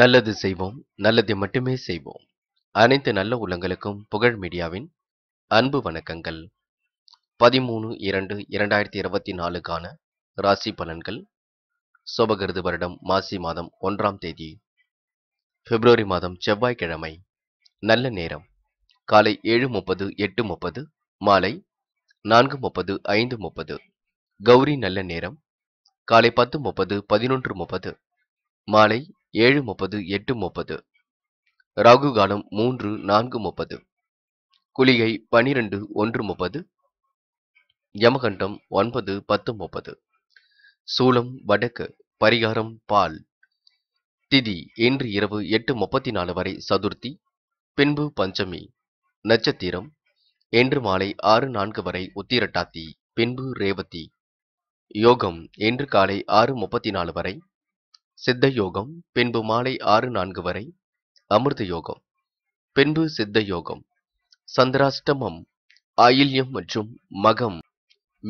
நல்லது செய்வோம் நல்லதை மட்டுமே செய்வோம் அனைத்து நல்ல உள்ளங்களுக்கும் புகழ் மீடியாவின் அன்பு வணக்கங்கள் பதிமூணு இரண்டு இரண்டாயிரத்தி இருபத்தி நாலுக்கான ராசி பலன்கள் சோபகிருது வருடம் மாசி மாதம் ஒன்றாம் தேதி பிப்ரவரி மாதம் செவ்வாய்க்கிழமை நல்ல நேரம் காலை ஏழு முப்பது எட்டு முப்பது மாலை நான்கு முப்பது ஐந்து முப்பது கௌரி நல்ல நேரம் காலை பத்து முப்பது பதினொன்று முப்பது மாலை ஏழு முப்பது எட்டு முப்பது ராகுகாலம் மூன்று நான்கு முப்பது குளிகை பனிரெண்டு ஒன்று முப்பது யமகண்டம் ஒன்பது பத்து முப்பது சூலம் வடக்கு பரிகாரம் பால் திதி இன்று இரவு எட்டு முப்பத்தி நாலு வரை சதுர்த்தி பின்பு பஞ்சமி நட்சத்திரம் இன்று மாலை ஆறு நான்கு வரை உத்திரட்டாத்தி பின்பு ரேவதி யோகம் இன்று காலை ஆறு முப்பத்தி நாலு வரை சித்த யோகம் பின்பு மாலை ஆறு நான்கு வரை அமிர்த யோகம் பின்பு சித்த யோகம் சந்திராஷ்டமம் ஆயில்யம் மற்றும் மகம்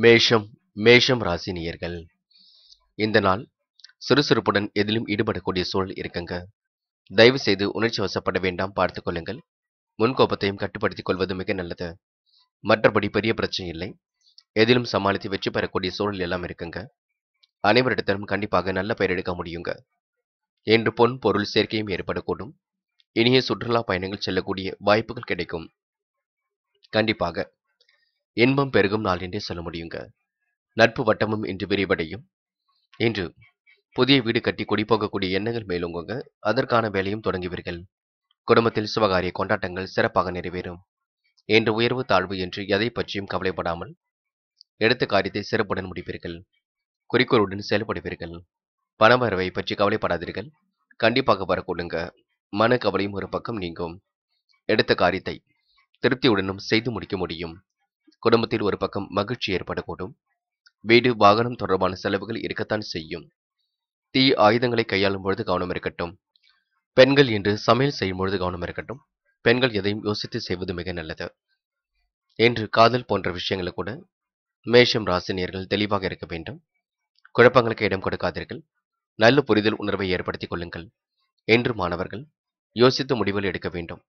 மேஷம் மேஷம் ராசினியர்கள் இந்த நாள் சுறுசுறுப்புடன் எதிலும் ஈடுபடக்கூடிய சூழல் இருக்குங்க தயவு செய்து உணர்ச்சி வசப்பட வேண்டாம் பார்த்து கொள்ளுங்கள் முன்கோபத்தையும் கட்டுப்படுத்திக் கொள்வது மிக நல்லது மற்றபடி பெரிய பிரச்சனை இல்லை எதிலும் சமாளித்து வெற்றி பெறக்கூடிய சூழல் எல்லாம் இருக்குங்க அனைவரிடத்திலும் கண்டிப்பாக நல்ல பெயர் எடுக்க முடியுங்க என்று பொன் பொருள் சேர்க்கையும் ஏற்படக்கூடும் இனிய சுற்றுலா பயணங்கள் செல்லக்கூடிய வாய்ப்புகள் கிடைக்கும் கண்டிப்பாக இன்பம் பெருகும் நாள் என்றே சொல்ல முடியுங்க நட்பு வட்டமும் இன்று விரிவடையும் இன்று புதிய வீடு கட்டி குடிபோகக்கூடிய எண்ணங்கள் மேலோங்குங்க அதற்கான வேலையும் தொடங்குவீர்கள் குடும்பத்தில் சுபகாரிய கொண்டாட்டங்கள் சிறப்பாக நிறைவேறும் என்று உயர்வு தாழ்வு என்று எதை பற்றியும் கவலைப்படாமல் எடுத்த காரியத்தை சிறப்புடன் முடிப்பீர்கள் குறிக்கோளுடன் செயல்படுவீர்கள் பணவரவை பற்றி கவலைப்படாதீர்கள் கண்டிப்பாக வரக்கூடுங்க மன கவலையும் ஒரு பக்கம் நீங்கும் எடுத்த காரியத்தை திருப்தியுடனும் செய்து முடிக்க முடியும் குடும்பத்தில் ஒரு பக்கம் மகிழ்ச்சி ஏற்படக்கூடும் வீடு வாகனம் தொடர்பான செலவுகள் இருக்கத்தான் செய்யும் தீ ஆயுதங்களை கையாளும் பொழுது கவனம் இருக்கட்டும் பெண்கள் என்று சமையல் செய்யும் பொழுது கவனம் இருக்கட்டும் பெண்கள் எதையும் யோசித்து செய்வது மிக நல்லது என்று காதல் போன்ற விஷயங்களை கூட மேஷம் ராசினியர்கள் தெளிவாக இருக்க வேண்டும் குழப்பங்களுக்கு இடம் கொடுக்காதீர்கள் நல்ல புரிதல் உணர்வை ஏற்படுத்திக் கொள்ளுங்கள் என்று மாணவர்கள் யோசித்து முடிவுகள் எடுக்க வேண்டும்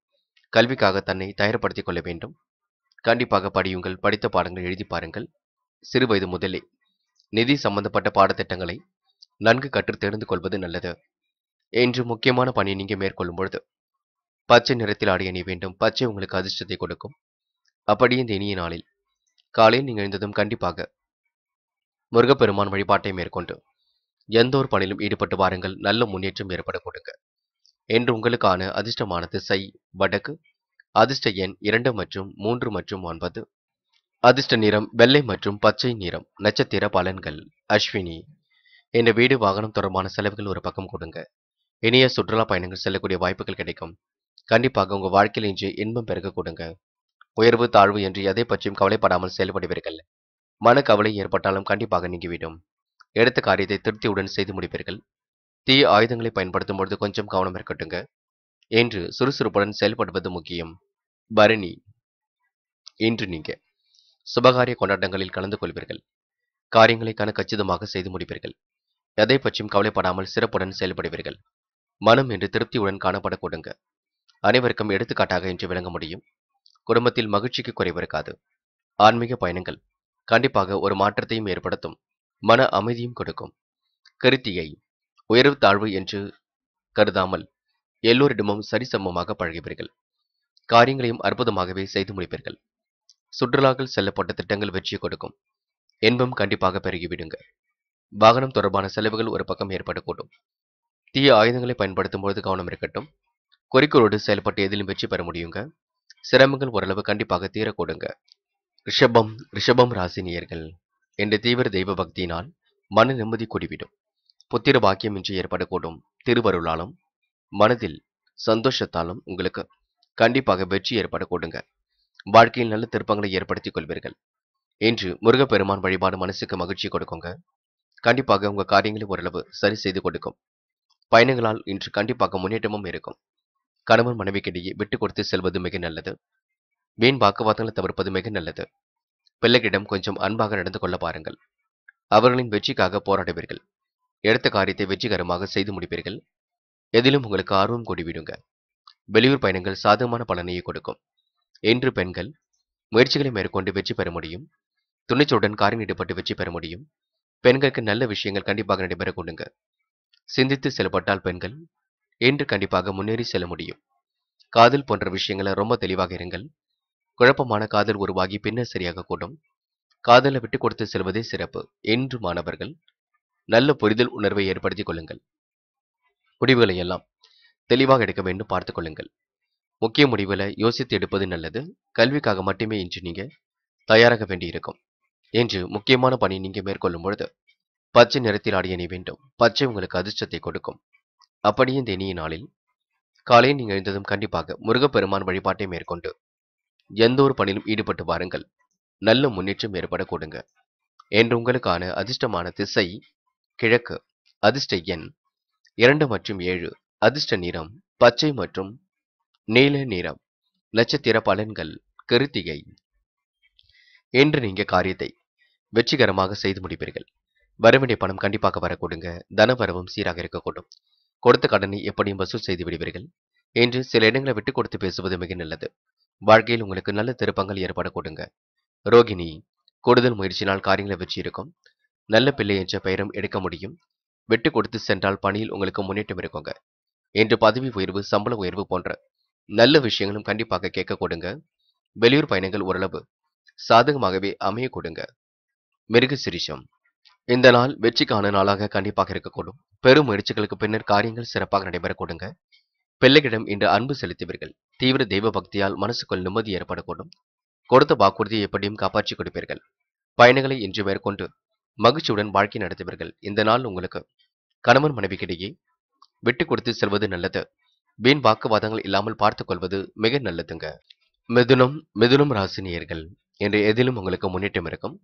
கல்விக்காக தன்னை தயார்படுத்திக் கொள்ள வேண்டும் கண்டிப்பாக படியுங்கள் படித்த பாடங்கள் எழுதி பாருங்கள் சிறு வயது முதலே நிதி சம்பந்தப்பட்ட பாடத்திட்டங்களை நன்கு கற்று தெரிந்து கொள்வது நல்லது என்று முக்கியமான பணியை நீங்கள் மேற்கொள்ளும் பொழுது பச்சை நிறத்தில் ஆடி அணிய வேண்டும் பச்சை உங்களுக்கு அதிர்ஷ்டத்தை கொடுக்கும் அப்படியே இந்த இனிய நாளில் காலையில் நீங்கள் எழுந்ததும் கண்டிப்பாக முருகப்பெருமான் வழிபாட்டை மேற்கொண்டு எந்த ஒரு பணியிலும் ஈடுபட்டு வாருங்கள் நல்ல முன்னேற்றம் ஏற்பட கொடுங்க என்று உங்களுக்கான அதிர்ஷ்டமானது சை வடக்கு அதிர்ஷ்ட எண் இரண்டு மற்றும் மூன்று மற்றும் ஒன்பது அதிர்ஷ்ட நிறம் வெள்ளை மற்றும் பச்சை நிறம் நட்சத்திர பலன்கள் அஸ்வினி இந்த வீடு வாகனம் தொடர்பான செலவுகள் ஒரு பக்கம் கொடுங்க இனிய சுற்றுலா பயணங்கள் செல்லக்கூடிய வாய்ப்புகள் கிடைக்கும் கண்டிப்பாக உங்கள் வாழ்க்கையில் இன்று இன்பம் பெருக கொடுங்க உயர்வு தாழ்வு என்று எதை பற்றியும் கவலைப்படாமல் செயல்படுவீர்கள் மனக்கவலை ஏற்பட்டாலும் கண்டிப்பாக நீங்கிவிடும் எடுத்த காரியத்தை திருப்தியுடன் செய்து முடிப்பீர்கள் தீய ஆயுதங்களை பயன்படுத்தும் பொழுது கொஞ்சம் கவனம் இருக்கட்டுங்க என்று சுறுசுறுப்புடன் செயல்படுவது முக்கியம் பரணி இன்று நீங்க சுபகாரிய கொண்டாட்டங்களில் கலந்து கொள்வீர்கள் காரியங்களைக்கான கச்சிதமாக செய்து முடிப்பீர்கள் எதை பற்றியும் கவலைப்படாமல் சிறப்புடன் செயல்படுவீர்கள் மனம் என்று திருப்தியுடன் காணப்படக்கூடுங்க அனைவருக்கும் எடுத்துக்காட்டாக இன்று விளங்க முடியும் குடும்பத்தில் மகிழ்ச்சிக்கு குறைவிருக்காது ஆன்மீக பயணங்கள் கண்டிப்பாக ஒரு மாற்றத்தையும் ஏற்படுத்தும் மன அமைதியும் கொடுக்கும் கருத்தியை உயர்வு தாழ்வு என்று கருதாமல் எல்லோரிடமும் சரிசமமாக பழகிவீர்கள் காரியங்களையும் அற்புதமாகவே செய்து முடிப்பீர்கள் சுற்றுலாக்கள் செல்லப்பட்ட திட்டங்கள் வெற்றியை கொடுக்கும் இன்பம் கண்டிப்பாக பெருகிவிடுங்க வாகனம் தொடர்பான செலவுகள் ஒரு பக்கம் ஏற்படக்கூடும் தீய ஆயுதங்களை பயன்படுத்தும் பொழுது கவனம் இருக்கட்டும் குறிக்கோளோடு செயல்பட்டு எதிலும் வெற்றி பெற முடியுங்க சிரமங்கள் ஓரளவு கண்டிப்பாக தீரக்கூடுங்க ரிஷபம் ரிஷபம் ராசினியர்கள் என்ற தீவிர தெய்வ பக்தியினால் மன நிம்மதி குடிவிடும் புத்திர பாக்கியம் என்று ஏற்படக்கூடும் திருவருளாலும் மனதில் சந்தோஷத்தாலும் உங்களுக்கு கண்டிப்பாக வெற்றி ஏற்படக்கூடுங்க வாழ்க்கையில் நல்ல திருப்பங்களை ஏற்படுத்திக் கொள்வீர்கள் இன்று முருகப்பெருமான் வழிபாடு மனசுக்கு மகிழ்ச்சி கொடுக்குங்க கண்டிப்பாக உங்கள் காரியங்களை ஓரளவு சரி செய்து கொடுக்கும் பயணங்களால் இன்று கண்டிப்பாக முன்னேற்றமும் இருக்கும் கணவன் மனைவிக்கிடையே விட்டு கொடுத்து செல்வது மிக நல்லது வீண் வாக்குவாதங்களை தவிர்ப்பது மிக நல்லது பிள்ளைகளிடம் கொஞ்சம் அன்பாக நடந்து கொள்ள பாருங்கள் அவர்களின் வெற்றிக்காக போராடுவீர்கள் எடுத்த காரியத்தை வெற்றிகரமாக செய்து முடிப்பீர்கள் எதிலும் உங்களுக்கு ஆர்வம் கூடிவிடுங்க வெளியூர் பயணங்கள் சாதகமான பலனையை கொடுக்கும் இன்று பெண்கள் முயற்சிகளை மேற்கொண்டு வெற்றி பெற முடியும் துணிச்சலுடன் காரியம் ஈடுபட்டு வெற்றி பெற முடியும் பெண்களுக்கு நல்ல விஷயங்கள் கண்டிப்பாக நடைபெற கொடுங்க சிந்தித்து செயல்பட்டால் பெண்கள் இன்று கண்டிப்பாக முன்னேறி செல்ல முடியும் காதல் போன்ற விஷயங்களை ரொம்ப தெளிவாக இருங்கள் குழப்பமான காதல் உருவாகி பின்னர் சரியாக கூடும் காதலை விட்டு கொடுத்து செல்வதே சிறப்பு என்று மாணவர்கள் நல்ல புரிதல் உணர்வை ஏற்படுத்திக் கொள்ளுங்கள் முடிவுகளை எல்லாம் தெளிவாக எடுக்க வேண்டும் பார்த்துக் கொள்ளுங்கள் முக்கிய முடிவுகளை யோசித்து எடுப்பது நல்லது கல்விக்காக மட்டுமே இன்று நீங்க தயாராக வேண்டியிருக்கும் என்று முக்கியமான பணி நீங்க மேற்கொள்ளும் பொழுது பச்சை நிறத்தில் ஆடிய இணை வேண்டும் பச்சை உங்களுக்கு அதிர்ஷ்டத்தை கொடுக்கும் அப்படியே இந்த இனிய நாளில் காலையில் நீங்கள் எழுந்ததும் கண்டிப்பாக முருகப்பெருமான் வழிபாட்டை மேற்கொண்டு எந்த ஒரு பணியிலும் ஈடுபட்டு வாருங்கள் நல்ல முன்னேற்றம் ஏற்பட கொடுங்க என்று உங்களுக்கான அதிர்ஷ்டமான திசை கிழக்கு அதிர்ஷ்ட எண் இரண்டு மற்றும் ஏழு அதிர்ஷ்ட நிறம் பச்சை மற்றும் நீல நிறம் நட்சத்திர பலன்கள் கருத்திகை என்று நீங்க காரியத்தை வெற்றிகரமாக செய்து முடிப்பீர்கள் வரவேண்டிய பணம் கண்டிப்பாக வரக்கூடுங்க தனவரவும் சீராக இருக்கக்கூடும் கொடுத்த கடனை எப்படியும் வசூல் செய்து விடுவீர்கள் என்று சில இடங்களை விட்டு கொடுத்து பேசுவது மிக நல்லது வாழ்க்கையில் உங்களுக்கு நல்ல திருப்பங்கள் ஏற்பட கொடுங்க ரோகிணி கூடுதல் முயற்சினால் காரியங்களை வெற்றி இருக்கும் நல்ல பிள்ளை என்ற பெயரும் எடுக்க முடியும் விட்டு கொடுத்து சென்றால் பணியில் உங்களுக்கு முன்னேற்றம் இருக்குங்க இன்று பதவி உயர்வு சம்பள உயர்வு போன்ற நல்ல விஷயங்களும் கண்டிப்பாக கேட்க கொடுங்க வெளியூர் பயணங்கள் ஓரளவு சாதகமாகவே அமைய கொடுங்க மிருக சிரிஷம் இந்த நாள் வெற்றிக்கான நாளாக கண்டிப்பாக இருக்கக்கூடும் பெரும் முயற்சிகளுக்கு பின்னர் காரியங்கள் சிறப்பாக நடைபெற கொடுங்க பிள்ளைகளிடம் இன்று அன்பு செலுத்துவீர்கள் தீவிர தெய்வ பக்தியால் மனசுக்குள் நிம்மதி ஏற்படக்கூடும் கொடுத்த வாக்குறுதியை எப்படியும் காப்பாற்றி கொடுப்பீர்கள் பயணங்களை இன்று மேற்கொண்டு மகிழ்ச்சியுடன் வாழ்க்கை நடத்துவீர்கள் இந்த நாள் உங்களுக்கு கணவன் மனைவிக்கிடையே விட்டு கொடுத்து செல்வது நல்லது வீண் வாக்குவாதங்கள் இல்லாமல் பார்த்துக் கொள்வது மிக நல்லதுங்க மிதுனம் மிதுனம் ராசினியர்கள் என்று எதிலும் உங்களுக்கு முன்னேற்றம் இருக்கும்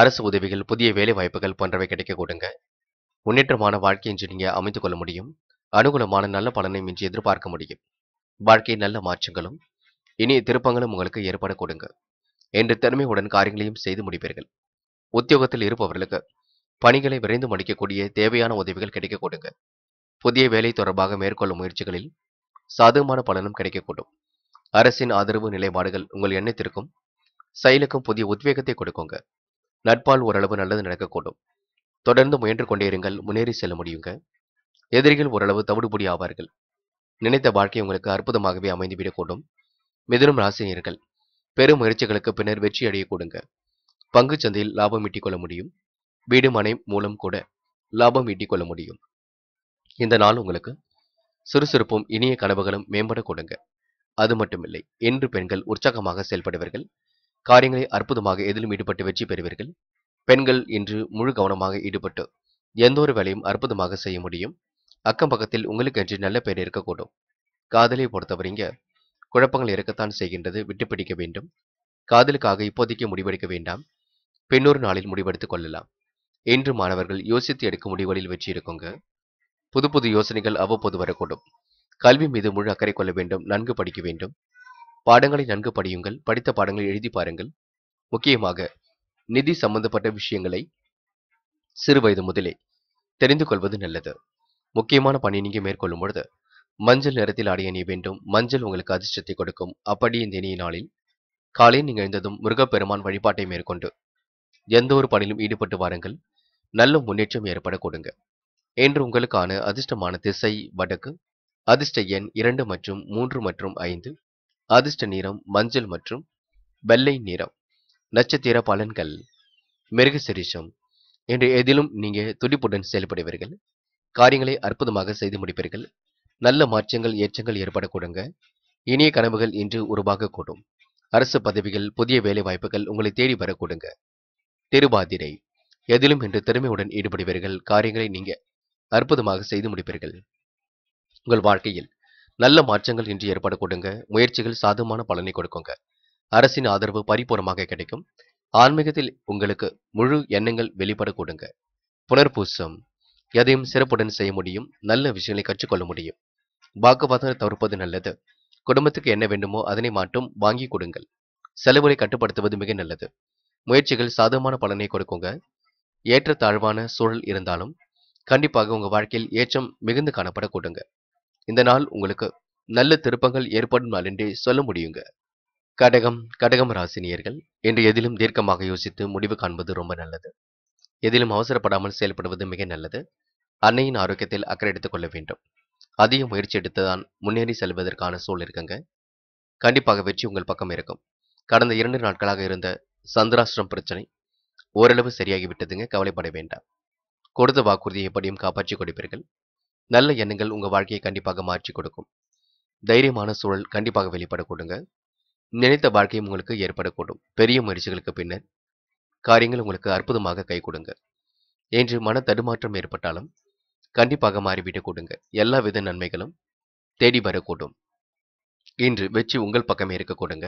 அரசு உதவிகள் புதிய வேலை வாய்ப்புகள் போன்றவை கிடைக்க கொடுங்க முன்னேற்றமான வாழ்க்கை என்று நீங்க அமைத்துக் கொள்ள முடியும் அனுகுணமான நல்ல பலனை மிஞ்சி எதிர்பார்க்க முடியும் வாழ்க்கை நல்ல மாற்றங்களும் இனிய திருப்பங்களும் உங்களுக்கு ஏற்பட கொடுங்க என்று திறமையுடன் காரியங்களையும் செய்து முடிப்பீர்கள் உத்தியோகத்தில் இருப்பவர்களுக்கு பணிகளை விரைந்து முடிக்கக்கூடிய தேவையான உதவிகள் கிடைக்க கொடுங்க புதிய வேலை தொடர்பாக மேற்கொள்ளும் முயற்சிகளில் சாதகமான பலனும் கிடைக்கக்கூடும் அரசின் ஆதரவு நிலைப்பாடுகள் உங்கள் எண்ணத்திற்கும் செயலுக்கும் புதிய உத்வேகத்தை கொடுக்குங்க நட்பால் ஓரளவு நல்லது நடக்கக்கூடும் தொடர்ந்து முயன்று கொண்டே இருங்கள் முன்னேறி செல்ல முடியுங்க எதிரிகள் ஓரளவு தவிடுபொடி ஆவார்கள் நினைத்த வாழ்க்கை உங்களுக்கு அற்புதமாகவே அமைந்துவிடக்கூடும் மிதுனம் ராசினியர்கள் பெரும் முயற்சிகளுக்கு பின்னர் வெற்றி அடையக்கூடுங்க பங்கு சந்தையில் லாபம் ஈட்டிக்கொள்ள முடியும் வீடு மனை மூலம் கூட லாபம் ஈட்டிக்கொள்ள முடியும் இந்த நாள் உங்களுக்கு சுறுசுறுப்பும் இனிய கனவுகளும் மேம்பட கொடுங்க அது மட்டுமில்லை என்று பெண்கள் உற்சாகமாக செயல்படுவீர்கள் காரியங்களை அற்புதமாக எதிலும் ஈடுபட்டு வெற்றி பெறுவீர்கள் பெண்கள் இன்று முழு கவனமாக ஈடுபட்டு எந்த ஒரு வேலையும் அற்புதமாக செய்ய முடியும் அக்கம் பக்கத்தில் உங்களுக்கு என்று நல்ல பெயர் இருக்கக்கூடும் காதலை பொறுத்தவரைங்க குழப்பங்கள் இருக்கத்தான் செய்கின்றது விட்டு பிடிக்க வேண்டும் காதலுக்காக இப்போதைக்கு முடிவெடுக்க வேண்டாம் பின்னொரு நாளில் முடிவெடுத்துக் கொள்ளலாம் இன்று மாணவர்கள் யோசித்து எடுக்கும் முடிவுகளில் வெற்றி இருக்குங்க புது புது யோசனைகள் அவ்வப்போது வரக்கூடும் கல்வி மீது முழு அக்கறை கொள்ள வேண்டும் நன்கு படிக்க வேண்டும் பாடங்களை நன்கு படியுங்கள் படித்த பாடங்களை எழுதி பாருங்கள் முக்கியமாக நிதி சம்பந்தப்பட்ட விஷயங்களை சிறு வயது முதலே தெரிந்து கொள்வது நல்லது முக்கியமான பணி நீங்கள் மேற்கொள்ளும் பொழுது மஞ்சள் நிறத்தில் ஆடை அணிய வேண்டும் மஞ்சள் உங்களுக்கு அதிர்ஷ்டத்தை கொடுக்கும் அப்படி இந்த இனிய நாளில் காலையில் நீங்கள் எழுந்ததும் முருகப்பெருமான் வழிபாட்டை மேற்கொண்டு எந்த ஒரு பணியிலும் ஈடுபட்டு வாருங்கள் நல்ல முன்னேற்றம் ஏற்பட கொடுங்க இன்று உங்களுக்கான அதிர்ஷ்டமான திசை வடக்கு அதிர்ஷ்ட எண் இரண்டு மற்றும் மூன்று மற்றும் ஐந்து அதிர்ஷ்ட நிறம் மஞ்சள் மற்றும் வெள்ளை நிறம் நட்சத்திர பலன்கள் மிருகசிரிஷம் என்று எதிலும் நீங்கள் துடிப்புடன் செயல்படுவீர்கள் காரியங்களை அற்புதமாக செய்து முடிப்பீர்கள் நல்ல மாற்றங்கள் ஏற்றங்கள் ஏற்படக்கூடுங்க இனிய கனவுகள் இன்று உருவாக கூடும் அரசு பதவிகள் புதிய வேலை வாய்ப்புகள் உங்களை தேடி வரக்கூடுங்க திருவாதிரை எதிலும் இன்று திறமையுடன் ஈடுபடுவீர்கள் காரியங்களை நீங்க அற்புதமாக செய்து முடிப்பீர்கள் உங்கள் வாழ்க்கையில் நல்ல மாற்றங்கள் இன்று கொடுங்க முயற்சிகள் சாதகமான பலனை கொடுக்குங்க அரசின் ஆதரவு பரிபூர்ணமாக கிடைக்கும் ஆன்மீகத்தில் உங்களுக்கு முழு எண்ணங்கள் வெளிப்படக்கூடுங்க புனர்பூசம் எதையும் சிறப்புடன் செய்ய முடியும் நல்ல விஷயங்களை கற்றுக்கொள்ள முடியும் பாக்குவாதம் தவிர்ப்பது நல்லது குடும்பத்துக்கு என்ன வேண்டுமோ அதனை மட்டும் வாங்கி கொடுங்கள் செலவுகளை கட்டுப்படுத்துவது மிக நல்லது முயற்சிகள் சாதகமான பலனை கொடுக்குங்க ஏற்ற தாழ்வான சூழல் இருந்தாலும் கண்டிப்பாக உங்க வாழ்க்கையில் ஏற்றம் மிகுந்து காணப்படக்கூடுங்க இந்த நாள் உங்களுக்கு நல்ல திருப்பங்கள் ஏற்படும் நாள் என்றே சொல்ல முடியுங்க கடகம் கடகம் ராசினியர்கள் என்று எதிலும் தீர்க்கமாக யோசித்து முடிவு காண்பது ரொம்ப நல்லது எதிலும் அவசரப்படாமல் செயல்படுவது மிக நல்லது அன்னையின் ஆரோக்கியத்தில் அக்கறை கொள்ள வேண்டும் அதிக முயற்சி எடுத்துதான் முன்னேறி செல்வதற்கான சூழல் இருக்குங்க கண்டிப்பாக வெற்றி உங்கள் பக்கம் இருக்கும் கடந்த இரண்டு நாட்களாக இருந்த சந்திராஷ்டிரம் பிரச்சனை ஓரளவு சரியாகி விட்டதுங்க கவலைப்பட வேண்டாம் கொடுத்த வாக்குறுதியை எப்படியும் காப்பாற்றி கொடுப்பீர்கள் நல்ல எண்ணங்கள் உங்கள் வாழ்க்கையை கண்டிப்பாக மாற்றி கொடுக்கும் தைரியமான சூழல் கண்டிப்பாக வெளிப்படக்கூடுங்க நினைத்த வாழ்க்கையும் உங்களுக்கு ஏற்படக்கூடும் பெரிய முயற்சிகளுக்கு பின்னர் காரியங்கள் உங்களுக்கு அற்புதமாக கை கொடுங்க என்று மன தடுமாற்றம் ஏற்பட்டாலும் கண்டிப்பாக மாறிவிட்டு கொடுங்க எல்லா வித நன்மைகளும் தேடி வரக்கூடும் இன்று வெற்றி உங்கள் பக்கமே இருக்க கொடுங்க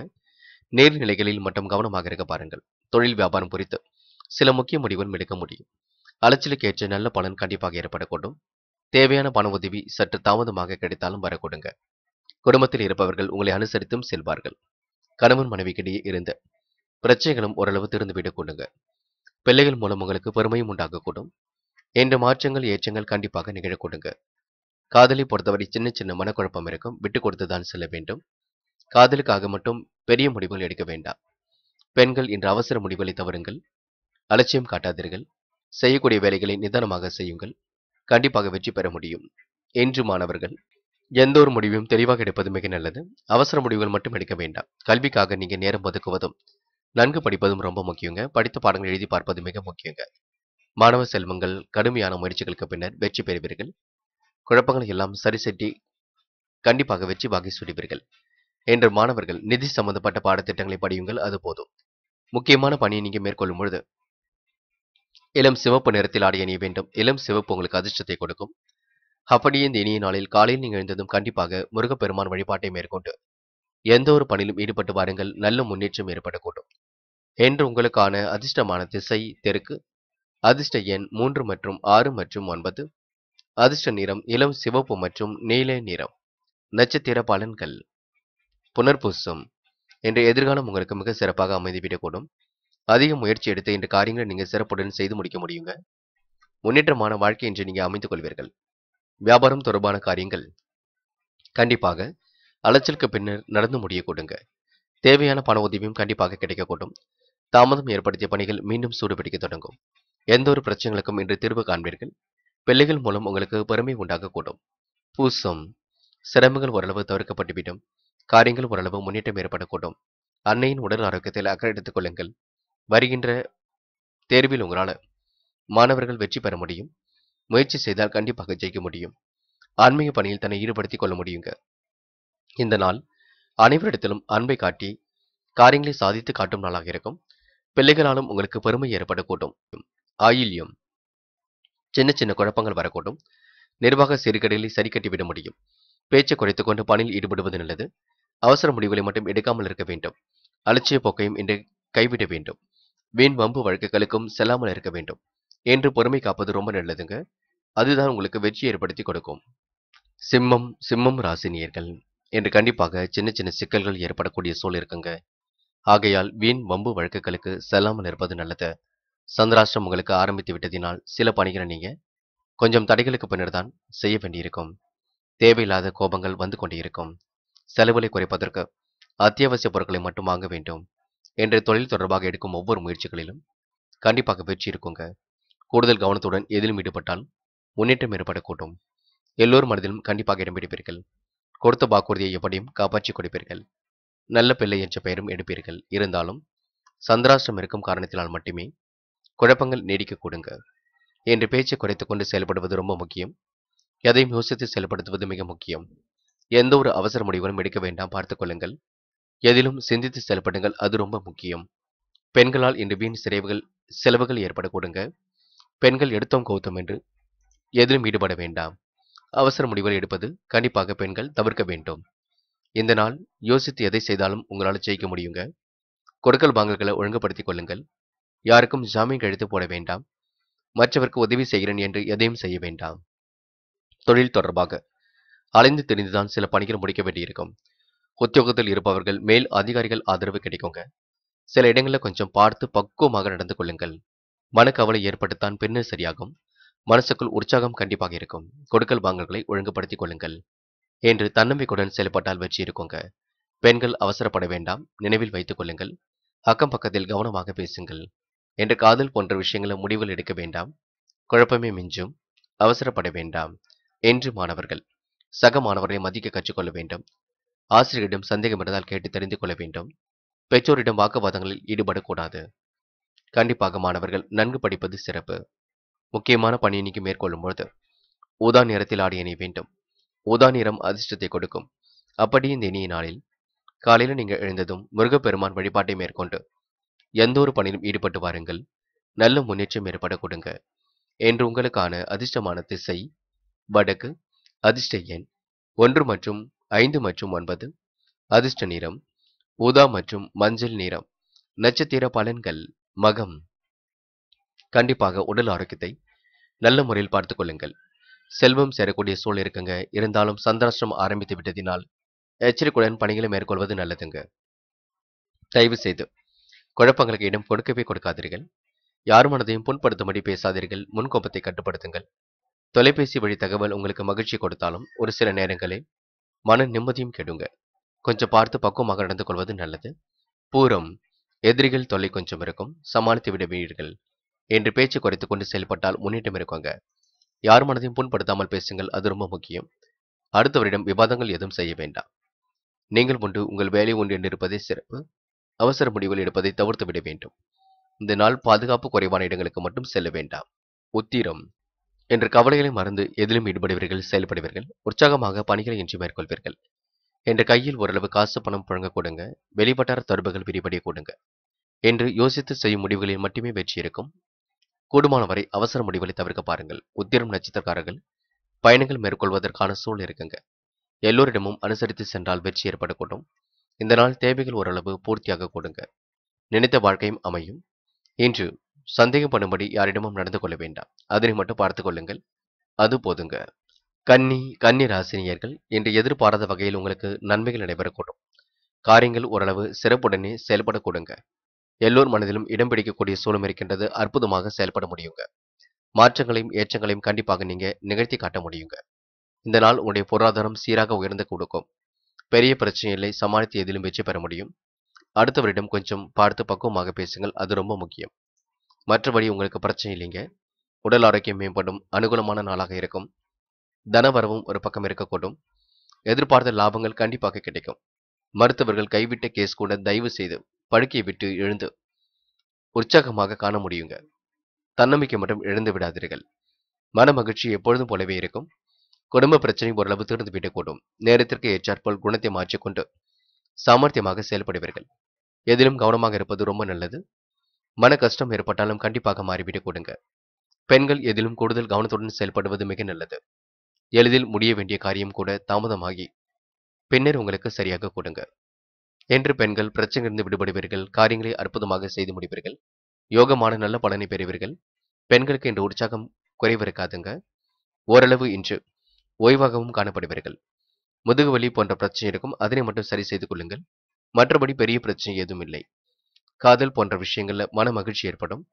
நேர்நிலைகளில் மட்டும் கவனமாக இருக்க பாருங்கள் தொழில் வியாபாரம் குறித்து சில முக்கிய முடிவுகள் எடுக்க முடியும் அலைச்சலுக்கு ஏற்ற நல்ல பலன் கண்டிப்பாக ஏற்படக்கூடும் தேவையான பண உதவி சற்று தாமதமாக கிடைத்தாலும் வரக்கூடுங்க குடும்பத்தில் இருப்பவர்கள் உங்களை அனுசரித்தும் செல்வார்கள் கணவன் மனைவிக்கிடையே இருந்த பிரச்சனைகளும் ஓரளவு திறந்து விடக்கூடுங்க பிள்ளைகள் மூலம் உங்களுக்கு பெருமையும் உண்டாகக்கூடும் என்ற மாற்றங்கள் ஏற்றங்கள் கண்டிப்பாக நிகழக்கூடுங்க காதலை பொறுத்தவரை சின்ன சின்ன மனக்குழப்பம் இருக்கும் விட்டு கொடுத்து தான் செல்ல வேண்டும் காதலுக்காக மட்டும் பெரிய முடிவுகள் எடுக்க வேண்டாம் பெண்கள் இன்று அவசர முடிவுகளை தவறுங்கள் அலட்சியம் காட்டாதீர்கள் செய்யக்கூடிய வேலைகளை நிதானமாக செய்யுங்கள் கண்டிப்பாக வெற்றி பெற முடியும் என்று மாணவர்கள் எந்த ஒரு முடிவையும் தெளிவாக எடுப்பது மிக நல்லது அவசர முடிவுகள் மட்டும் எடுக்க வேண்டாம் கல்விக்காக நீங்கள் நேரம் ஒதுக்குவதும் நன்கு படிப்பதும் ரொம்ப முக்கியங்க படித்த பாடங்கள் எழுதி பார்ப்பது மிக முக்கியங்க மாணவ செல்வங்கள் கடுமையான முயற்சிகளுக்கு பின்னர் வெற்றி பெறுவீர்கள் குழப்பங்களை எல்லாம் சரி செட்டி கண்டிப்பாக வெற்றி வாங்கி சுடுவீர்கள் என்று மாணவர்கள் நிதி சம்பந்தப்பட்ட பாடத்திட்டங்களை படியுங்கள் அது போதும் முக்கியமான பணியை நீங்க மேற்கொள்ளும் பொழுது இளம் சிவப்பு நிறத்தில் ஆடை அணிய வேண்டும் இளம் சிவப்பு உங்களுக்கு அதிர்ஷ்டத்தை கொடுக்கும் அப்படியே இந்த இனிய நாளில் காலையில் நீங்கள் எழுந்ததும் கண்டிப்பாக முருகப்பெருமான் வழிபாட்டை மேற்கொண்டு எந்த ஒரு பணியிலும் ஈடுபட்டு வாருங்கள் நல்ல முன்னேற்றம் ஏற்படக்கூடும் என்று உங்களுக்கான அதிர்ஷ்டமான திசை தெற்கு அதிர்ஷ்ட எண் மூன்று மற்றும் ஆறு மற்றும் ஒன்பது அதிர்ஷ்ட நிறம் இளம் சிவப்பு மற்றும் நீல நிறம் நட்சத்திர பலன்கள் புனர்பூசம் என்று எதிர்காலம் உங்களுக்கு மிக சிறப்பாக விடக்கூடும் அதிக முயற்சி எடுத்து இந்த காரியங்களை நீங்கள் சிறப்புடன் செய்து முடிக்க முடியுங்க முன்னேற்றமான வாழ்க்கை என்று நீங்கள் அமைத்துக் கொள்வீர்கள் வியாபாரம் தொடர்பான காரியங்கள் கண்டிப்பாக அலைச்சலுக்கு பின்னர் நடந்து முடியக்கூடுங்க தேவையான பண உதவியும் கண்டிப்பாக கிடைக்கக்கூடும் தாமதம் ஏற்படுத்திய பணிகள் மீண்டும் சூடுபிடிக்க தொடங்கும் எந்த ஒரு பிரச்சனைகளுக்கும் இன்று தீர்வு காண்பீர்கள் பிள்ளைகள் மூலம் உங்களுக்கு பெருமை உண்டாகக்கூடும் பூசம் சிரமங்கள் ஓரளவு தவிர்க்கப்பட்டுவிடும் காரியங்கள் ஓரளவு முன்னேற்றம் ஏற்படக்கூடும் அன்னையின் உடல் ஆரோக்கியத்தில் அக்கறை எடுத்துக் கொள்ளுங்கள் வருகின்ற தேர்வில் உங்களால் மாணவர்கள் வெற்றி பெற முடியும் முயற்சி செய்தால் கண்டிப்பாக ஜெயிக்க முடியும் ஆன்மீக பணியில் தன்னை ஈடுபடுத்திக் கொள்ள முடியுங்க இந்த நாள் அனைவரிடத்திலும் அன்பை காட்டி காரியங்களை சாதித்து காட்டும் நாளாக இருக்கும் பிள்ளைகளாலும் உங்களுக்கு பெருமை ஏற்படக்கூடும் ஆயில்யம் சின்ன சின்ன குழப்பங்கள் வரக்கூடும் நிர்வாக சீர்கேடுகளை சரி கட்டிவிட முடியும் பேச்சை குறைத்துக் கொண்டு பணியில் ஈடுபடுவது நல்லது அவசர முடிவுகளை மட்டும் எடுக்காமல் இருக்க வேண்டும் அலட்சிய போக்கையும் இன்று கைவிட வேண்டும் வீண் வம்பு வழக்குகளுக்கும் செல்லாமல் இருக்க வேண்டும் என்று பொறுமை காப்பது ரொம்ப நல்லதுங்க அதுதான் உங்களுக்கு வெற்றி ஏற்படுத்தி கொடுக்கும் சிம்மம் சிம்மம் ராசினியர்கள் என்று கண்டிப்பாக சின்ன சின்ன சிக்கல்கள் ஏற்படக்கூடிய சூழல் இருக்குங்க ஆகையால் வீண் வம்பு வழக்குகளுக்கு செல்லாமல் இருப்பது நல்லது சந்திராஷ்டிரம் உங்களுக்கு ஆரம்பித்து விட்டதினால் சில பணிகளை நீங்க கொஞ்சம் தடைகளுக்கு பின்னர் தான் செய்ய வேண்டியிருக்கும் தேவையில்லாத கோபங்கள் வந்து கொண்டிருக்கும் செலவுகளை குறைப்பதற்கு அத்தியாவசிய பொருட்களை மட்டும் வாங்க வேண்டும் என்று தொழில் தொடர்பாக எடுக்கும் ஒவ்வொரு முயற்சிகளிலும் கண்டிப்பாக வெற்றி இருக்குங்க கூடுதல் கவனத்துடன் எதிலும் ஈடுபட்டால் முன்னேற்றம் ஏற்படக்கூடும் எல்லோரும் மனதிலும் கண்டிப்பாக இடம் கொடுத்த வாக்குறுதியை எப்படியும் காப்பாற்றி கொடுப்பீர்கள் நல்ல பிள்ளை என்ற பெயரும் எடுப்பீர்கள் இருந்தாலும் சந்திராஷ்டம் இருக்கும் காரணத்தினால் மட்டுமே குழப்பங்கள் நீடிக்க கொடுங்க என்று பேச்சை குறைத்து கொண்டு செயல்படுவது ரொம்ப முக்கியம் எதையும் யோசித்து செயல்படுத்துவது மிக முக்கியம் எந்த ஒரு அவசர முடிவுகளும் எடுக்க வேண்டாம் பார்த்து கொள்ளுங்கள் எதிலும் சிந்தித்து செயல்படுங்கள் அது ரொம்ப முக்கியம் பெண்களால் இன்று வீண் சிறைவுகள் செலவுகள் ஏற்படக்கூடுங்க பெண்கள் எடுத்தோம் கௌத்தம் என்று எதிலும் ஈடுபட வேண்டாம் அவசர முடிவுகள் எடுப்பது கண்டிப்பாக பெண்கள் தவிர்க்க வேண்டும் இந்த நாள் யோசித்து எதை செய்தாலும் உங்களால் ஜெயிக்க முடியுங்க கொடுக்கல் பாங்குகளை ஒழுங்குபடுத்திக் கொள்ளுங்கள் யாருக்கும் ஜாமீன் கழித்து போட வேண்டாம் மற்றவருக்கு உதவி செய்கிறேன் என்று எதையும் செய்ய வேண்டாம் தொழில் தொடர்பாக அலைந்து தெரிந்துதான் சில பணிகள் முடிக்க வேண்டியிருக்கும் உத்தியோகத்தில் இருப்பவர்கள் மேல் அதிகாரிகள் ஆதரவு கிடைக்குங்க சில இடங்களில் கொஞ்சம் பார்த்து பக்குவமாக நடந்து கொள்ளுங்கள் மனக்கவலை ஏற்பட்டுத்தான் பின்னர் சரியாகும் மனசுக்குள் உற்சாகம் கண்டிப்பாக இருக்கும் கொடுக்கல் வாங்கல்களை ஒழுங்குபடுத்திக் கொள்ளுங்கள் என்று தன்னம்பிக்கையுடன் செயல்பட்டால் வெற்றி இருக்குங்க பெண்கள் அவசரப்பட வேண்டாம் நினைவில் வைத்துக் கொள்ளுங்கள் அக்கம் பக்கத்தில் கவனமாக பேசுங்கள் என்று காதல் போன்ற விஷயங்களை முடிவில் எடுக்க வேண்டாம் குழப்பமே மிஞ்சும் அவசரப்பட வேண்டாம் என்று மாணவர்கள் சக மாணவரை மதிக்க கற்றுக்கொள்ள வேண்டும் ஆசிரியரிடம் சந்தேகம் இருந்தால் கேட்டு தெரிந்து கொள்ள வேண்டும் பெற்றோரிடம் வாக்குவாதங்களில் ஈடுபடக்கூடாது கண்டிப்பாக மாணவர்கள் நன்கு படிப்பது சிறப்பு முக்கியமான பணியை நீக்கி மேற்கொள்ளும் பொழுது உதா நேரத்தில் ஆடியணை வேண்டும் ஊதா நிறம் அதிர்ஷ்டத்தை கொடுக்கும் அப்படி இந்த இனிய நாளில் காலையில் நீங்கள் எழுந்ததும் முருகப்பெருமான் வழிபாட்டை மேற்கொண்டு எந்த ஒரு பணியிலும் ஈடுபட்டு வாருங்கள் நல்ல முன்னேற்றம் ஏற்பட கொடுங்க என்று உங்களுக்கான அதிர்ஷ்டமான திசை வடக்கு அதிர்ஷ்ட எண் ஒன்று மற்றும் ஐந்து மற்றும் ஒன்பது அதிர்ஷ்ட நிறம் ஊதா மற்றும் மஞ்சள் நிறம் நட்சத்திர பலன்கள் மகம் கண்டிப்பாக உடல் ஆரோக்கியத்தை நல்ல முறையில் பார்த்துக் கொள்ளுங்கள் செல்வம் சேரக்கூடிய சூழ்நிலை இருக்குங்க இருந்தாலும் சந்திராஷ்டிரம் ஆரம்பித்து விட்டதினால் எச்சரிக்கையுடன் பணிகளை மேற்கொள்வது நல்லதுங்க தயவு செய்து குழப்பங்களுக்கு இடம் கொடுக்கவே கொடுக்காதீர்கள் யார் மனதையும் புண்படுத்தும்படி பேசாதீர்கள் முன்கோபத்தை கட்டுப்படுத்துங்கள் தொலைபேசி வழி தகவல் உங்களுக்கு மகிழ்ச்சி கொடுத்தாலும் ஒரு சில நேரங்களில் மன நிம்மதியும் கெடுங்க கொஞ்சம் பார்த்து பக்குவமாக நடந்து கொள்வது நல்லது பூரம் எதிரிகள் தொல்லை கொஞ்சம் இருக்கும் சமாளித்து விடுவீர்கள் என்று பேச்சு குறைத்து கொண்டு செயல்பட்டால் முன்னேற்றம் இருக்குங்க யார் மனதையும் புண்படுத்தாமல் பேசுங்கள் அது ரொம்ப முக்கியம் அடுத்தவரிடம் விவாதங்கள் எதுவும் செய்ய வேண்டாம் நீங்கள் ஒன்று உங்கள் வேலை ஒன்று என்றிருப்பதே சிறப்பு அவசர முடிவுகள் எடுப்பதை தவிர்த்து விட வேண்டும் இந்த நாள் பாதுகாப்பு குறைவான இடங்களுக்கு மட்டும் செல்ல வேண்டாம் உத்திரம் என்ற கவலைகளை மறந்து எதிலும் ஈடுபடுவீர்கள் செயல்படுவீர்கள் உற்சாகமாக பணிகளை இன்றி மேற்கொள்வீர்கள் என்ற கையில் ஓரளவு காசு பணம் புழங்க கொடுங்க வெளிப்பட்டார தொடர்புகள் விரிவடைய கொடுங்க என்று யோசித்து செய்யும் முடிவுகளில் மட்டுமே வெற்றி இருக்கும் கூடுமான வரை அவசர முடிவுகளை தவிர்க்க பாருங்கள் உத்திரம் நட்சத்திரக்காரர்கள் பயணங்கள் மேற்கொள்வதற்கான சூழல் இருக்குங்க எல்லோரிடமும் அனுசரித்து சென்றால் வெற்றி ஏற்படக்கூடும் இந்த நாள் தேவைகள் ஓரளவு பூர்த்தியாக கொடுங்க நினைத்த வாழ்க்கையும் அமையும் இன்று சந்தேகம் பண்ணும்படி யாரிடமும் நடந்து கொள்ள வேண்டாம் அதனை மட்டும் பார்த்து கொள்ளுங்கள் அது போதுங்க கன்னி கன்னி ராசினியர்கள் இன்று எதிர்பாராத வகையில் உங்களுக்கு நன்மைகள் நடைபெறக்கூடும் காரியங்கள் ஓரளவு சிறப்புடனே செயல்படக்கூடுங்க எல்லோர் மனதிலும் இடம் பிடிக்கக்கூடிய சூழம் இருக்கின்றது அற்புதமாக செயல்பட முடியுங்க மாற்றங்களையும் ஏற்றங்களையும் கண்டிப்பாக நீங்க நிகழ்த்தி காட்ட முடியுங்க இந்த நாள் உங்களுடைய பொருளாதாரம் சீராக உயர்ந்து கொடுக்கும் பெரிய பிரச்சனை இல்லை சமாளித்து எதிலும் வெற்றி பெற முடியும் அடுத்தவரிடம் கொஞ்சம் பார்த்து பக்குவமாக பேசுங்கள் அது ரொம்ப முக்கியம் மற்றபடி உங்களுக்கு பிரச்சனை இல்லைங்க உடல் ஆரோக்கியம் மேம்படும் அனுகூலமான நாளாக இருக்கும் தனவரவும் ஒரு பக்கம் இருக்கக்கூடும் எதிர்பார்த்த லாபங்கள் கண்டிப்பாக கிடைக்கும் மருத்துவர்கள் கைவிட்ட கேஸ் கூட தயவு செய்து படுக்கையை விட்டு எழுந்து உற்சாகமாக காண முடியுங்க தன்னம்பிக்கை மட்டும் இழந்து விடாதீர்கள் மன மகிழ்ச்சி எப்பொழுதும் போலவே இருக்கும் குடும்ப பிரச்சனை ஓரளவு தீர்ந்து விடக்கூடும் நேரத்திற்கு ஏற்றாற்போல் குணத்தை மாற்றிக்கொண்டு சாமர்த்தியமாக செயல்படுவீர்கள் எதிலும் கவனமாக இருப்பது ரொம்ப நல்லது மன கஷ்டம் ஏற்பட்டாலும் கண்டிப்பாக மாறிவிடக் கொடுங்க பெண்கள் எதிலும் கூடுதல் கவனத்துடன் செயல்படுவது மிக நல்லது எளிதில் முடிய வேண்டிய காரியம் கூட தாமதமாகி பின்னர் உங்களுக்கு சரியாக கொடுங்க என்று பெண்கள் பிரச்சனையிலிருந்து விடுபடுவீர்கள் காரியங்களை அற்புதமாக செய்து முடிப்பீர்கள் யோகமான நல்ல பலனை பெறுவீர்கள் பெண்களுக்கு இன்று உற்சாகம் குறைவிருக்காதுங்க ஓரளவு இன்று ஓய்வாகவும் காணப்படுவீர்கள் முதுகு வலி போன்ற பிரச்சனை இருக்கும் அதனை மட்டும் சரி செய்து கொள்ளுங்கள் மற்றபடி பெரிய பிரச்சனை எதுவும் இல்லை காதல் போன்ற விஷயங்கள்ல மன மகிழ்ச்சி ஏற்படும்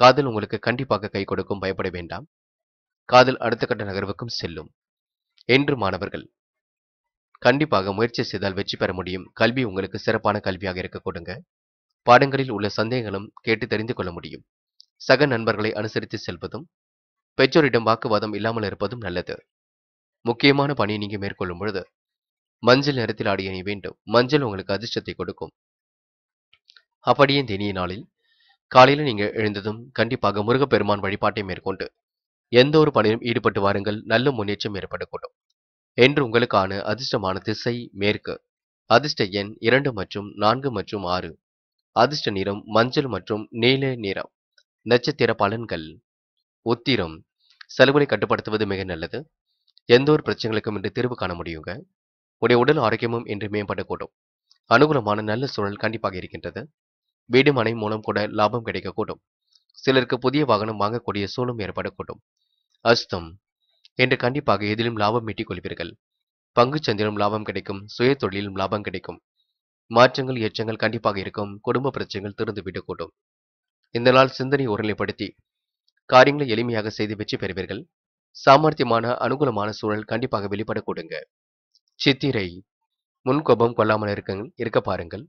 காதல் உங்களுக்கு கண்டிப்பாக கை கொடுக்கும் பயப்பட வேண்டாம் காதல் அடுத்த கட்ட நகர்வுக்கும் செல்லும் என்று மாணவர்கள் கண்டிப்பாக முயற்சி செய்தால் வெற்றி பெற முடியும் கல்வி உங்களுக்கு சிறப்பான கல்வியாக இருக்க கொடுங்க பாடங்களில் உள்ள சந்தேகங்களும் கேட்டு தெரிந்து கொள்ள முடியும் சக நண்பர்களை அனுசரித்து செல்வதும் பெற்றோரிடம் வாக்குவாதம் இல்லாமல் இருப்பதும் நல்லது முக்கியமான பணியை நீங்க மேற்கொள்ளும் பொழுது மஞ்சள் நிறத்தில் ஆடிய நீ வேண்டும் மஞ்சள் உங்களுக்கு அதிர்ஷ்டத்தை கொடுக்கும் அப்படியே தினிய நாளில் காலையில் நீங்க எழுந்ததும் கண்டிப்பாக முருகப்பெருமான் வழிபாட்டை மேற்கொண்டு எந்த ஒரு பணியிலும் ஈடுபட்டு வாருங்கள் நல்ல முன்னேற்றம் ஏற்படக்கூடும் என்று உங்களுக்கான அதிர்ஷ்டமான திசை மேற்கு அதிர்ஷ்ட எண் இரண்டு மற்றும் நான்கு மற்றும் ஆறு அதிர்ஷ்ட நிறம் மஞ்சள் மற்றும் நீல நிறம் நட்சத்திர பலன்கள் உத்திரம் செலவுகளை கட்டுப்படுத்துவது மிக நல்லது எந்த ஒரு பிரச்சனைகளுக்கும் இன்று தீர்வு காண முடியுங்க உடைய உடல் ஆரோக்கியமும் இன்று மேம்படக்கூடும் அனுகூலமான நல்ல சூழல் கண்டிப்பாக இருக்கின்றது வீடு மனை மூலம் கூட லாபம் கிடைக்கக்கூடும் சிலருக்கு புதிய வாகனம் வாங்கக்கூடிய சூழலும் ஏற்படக்கூடும் அஸ்தம் என்று கண்டிப்பாக எதிலும் லாபம் மீட்டிக் கொள்வீர்கள் பங்குச்சந்திலும் லாபம் கிடைக்கும் சுய தொழிலும் லாபம் கிடைக்கும் மாற்றங்கள் ஏற்றங்கள் கண்டிப்பாக இருக்கும் குடும்ப பிரச்சனைகள் திறந்து விடக்கூடும் இந்த நாள் சிந்தனை உரளைப்படுத்தி காரியங்களை எளிமையாக செய்து வெற்றி பெறுவீர்கள் சாமர்த்தியமான அனுகூலமான சூழல் கண்டிப்பாக வெளிப்படக்கூடுங்க சித்திரை முன்கோபம் கொள்ளாமல் இருக்க இருக்க பாருங்கள்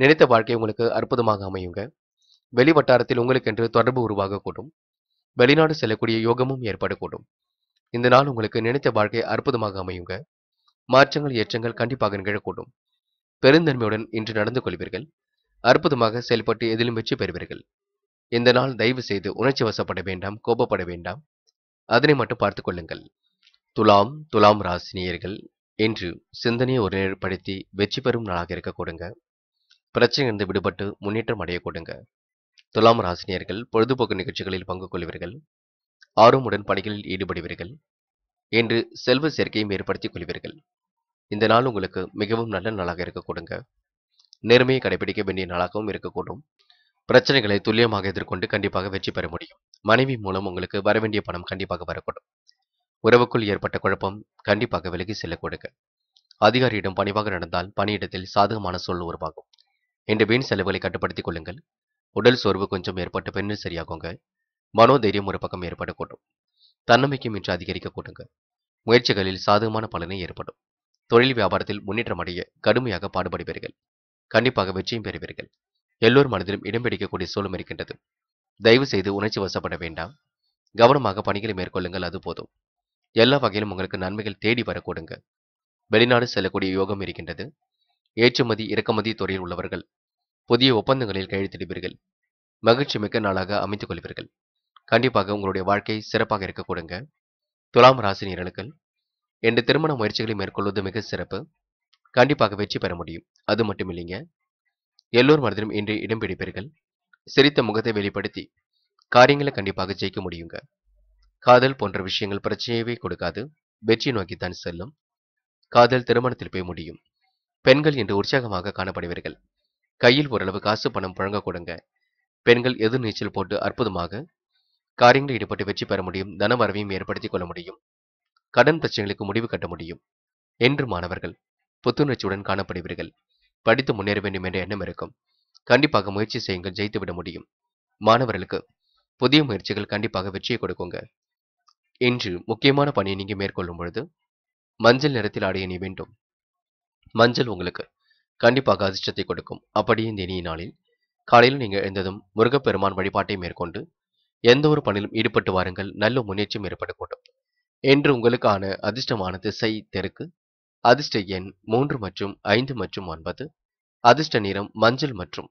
நினைத்த வாழ்க்கை உங்களுக்கு அற்புதமாக அமையுங்க வெளிவட்டாரத்தில் உங்களுக்கென்று தொடர்பு உருவாகக்கூடும் வெளிநாடு செல்லக்கூடிய யோகமும் ஏற்படக்கூடும் இந்த நாள் உங்களுக்கு நினைத்த வாழ்க்கை அற்புதமாக அமையுங்க மாற்றங்கள் ஏற்றங்கள் கண்டிப்பாக நிகழக்கூடும் பெருந்தன்மையுடன் இன்று நடந்து கொள்வீர்கள் அற்புதமாக செயல்பட்டு எதிலும் வெற்றி பெறுவீர்கள் இந்த நாள் தயவு செய்து உணர்ச்சி வசப்பட வேண்டாம் கோபப்பட வேண்டாம் அதனை மட்டும் பார்த்து கொள்ளுங்கள் துலாம் துலாம் ராசினியர்கள் என்று சிந்தனையை ஒரு நேரப்படுத்தி வெற்றி பெறும் நாளாக இருக்க பிரச்சனை பிரச்சனையிலிருந்து விடுபட்டு முன்னேற்றம் அடையக்கூடுங்க துலாம் ராசினியர்கள் பொழுதுபோக்கு நிகழ்ச்சிகளில் பங்கு கொள்வீர்கள் ஆர்வமுடன் பணிகளில் ஈடுபடுவீர்கள் என்று செல்வ சேர்க்கையும் ஏற்படுத்திக் கொள்வீர்கள் இந்த நாள் உங்களுக்கு மிகவும் நல்ல நாளாக இருக்கக்கூடுங்க நேர்மையை கடைபிடிக்க வேண்டிய நாளாகவும் இருக்கக்கூடும் பிரச்சனைகளை துல்லியமாக எதிர்கொண்டு கண்டிப்பாக வெற்றி பெற முடியும் மனைவி மூலம் உங்களுக்கு வர வேண்டிய பணம் கண்டிப்பாக வரக்கூடும் உறவுக்குள் ஏற்பட்ட குழப்பம் கண்டிப்பாக விலகி செல்லக்கூடுங்க அதிகாரியிடம் பணிவாக நடந்தால் பணியிடத்தில் சாதகமான சூழல் உருவாகும் என்று வீண் செலவுகளை கட்டுப்படுத்திக் கொள்ளுங்கள் உடல் சோர்வு கொஞ்சம் ஏற்பட்ட பெண்ணு சரியாகுங்க மனோதைரியம் ஒரு பக்கம் ஏற்படக்கூடும் தன்னம்பிக்கையும் அதிகரிக்க அதிகரிக்கக்கூடுங்க முயற்சிகளில் சாதகமான பலனை ஏற்படும் தொழில் வியாபாரத்தில் முன்னேற்றம் அடைய கடுமையாக பாடுபடுவீர்கள் கண்டிப்பாக வெற்றியும் பெறுவீர்கள் எல்லோர் மனதிலும் இடம் பிடிக்கக்கூடிய சூழல் இருக்கின்றது தயவு செய்து உணர்ச்சி வசப்பட வேண்டாம் கவனமாக பணிகளை மேற்கொள்ளுங்கள் அது போதும் எல்லா வகையிலும் உங்களுக்கு நன்மைகள் தேடி வரக்கூடுங்க வெளிநாடு செல்லக்கூடிய யோகம் இருக்கின்றது ஏற்றுமதி இறக்குமதி துறையில் உள்ளவர்கள் புதிய ஒப்பந்தங்களில் கையெழுத்திடுவீர்கள் மகிழ்ச்சி மிக்க நாளாக அமைத்துக் கொள்வீர்கள் கண்டிப்பாக உங்களுடைய வாழ்க்கை சிறப்பாக இருக்கக்கூடுங்க கொடுங்க துலாம் ராசி நேரலுக்கள் என்று திருமண முயற்சிகளை மேற்கொள்வது மிக சிறப்பு கண்டிப்பாக வெற்றி பெற முடியும் அது மட்டும் இல்லைங்க எல்லோர் மனதிலும் இன்று இடம் பிடிப்பீர்கள் சிரித்த முகத்தை வெளிப்படுத்தி காரியங்களை கண்டிப்பாக ஜெயிக்க முடியுங்க காதல் போன்ற விஷயங்கள் பிரச்சனையவே கொடுக்காது வெற்றி நோக்கித்தான் செல்லும் காதல் திருமணத்தில் போய் முடியும் பெண்கள் இன்று உற்சாகமாக காணப்படுவீர்கள் கையில் ஓரளவு காசு பணம் புழங்க கொடுங்க பெண்கள் எதிர்நீச்சல் போட்டு அற்புதமாக காரியங்களில் ஈடுபட்டு வெற்றி பெற முடியும் தனவரவையும் ஏற்படுத்திக் கொள்ள முடியும் கடன் பிரச்சனைகளுக்கு முடிவு கட்ட முடியும் என்று மாணவர்கள் புத்துணர்ச்சியுடன் காணப்படுவீர்கள் படித்து முன்னேற வேண்டும் என்ற எண்ணம் இருக்கும் கண்டிப்பாக முயற்சி செய்யுங்கள் ஜெயித்துவிட முடியும் மாணவர்களுக்கு புதிய முயற்சிகள் கண்டிப்பாக வெற்றியை கொடுக்குங்க இன்று முக்கியமான பணியை நீங்கள் மேற்கொள்ளும் பொழுது மஞ்சள் நிறத்தில் ஆடை நீ வேண்டும் மஞ்சள் உங்களுக்கு கண்டிப்பாக அதிர்ஷ்டத்தை கொடுக்கும் அப்படியே இந்த இனிய நாளில் காலையில் நீங்கள் எழுந்ததும் முருகப்பெருமான் வழிபாட்டை மேற்கொண்டு எந்த ஒரு பணியிலும் ஈடுபட்டு வாருங்கள் நல்ல முன்னேற்றம் ஏற்படக்கூடும் என்று உங்களுக்கான அதிர்ஷ்டமான திசை தெற்கு அதிர்ஷ்ட எண் மூன்று மற்றும் ஐந்து மற்றும் ஒன்பது அதிர்ஷ்ட நிறம் மஞ்சள் மற்றும்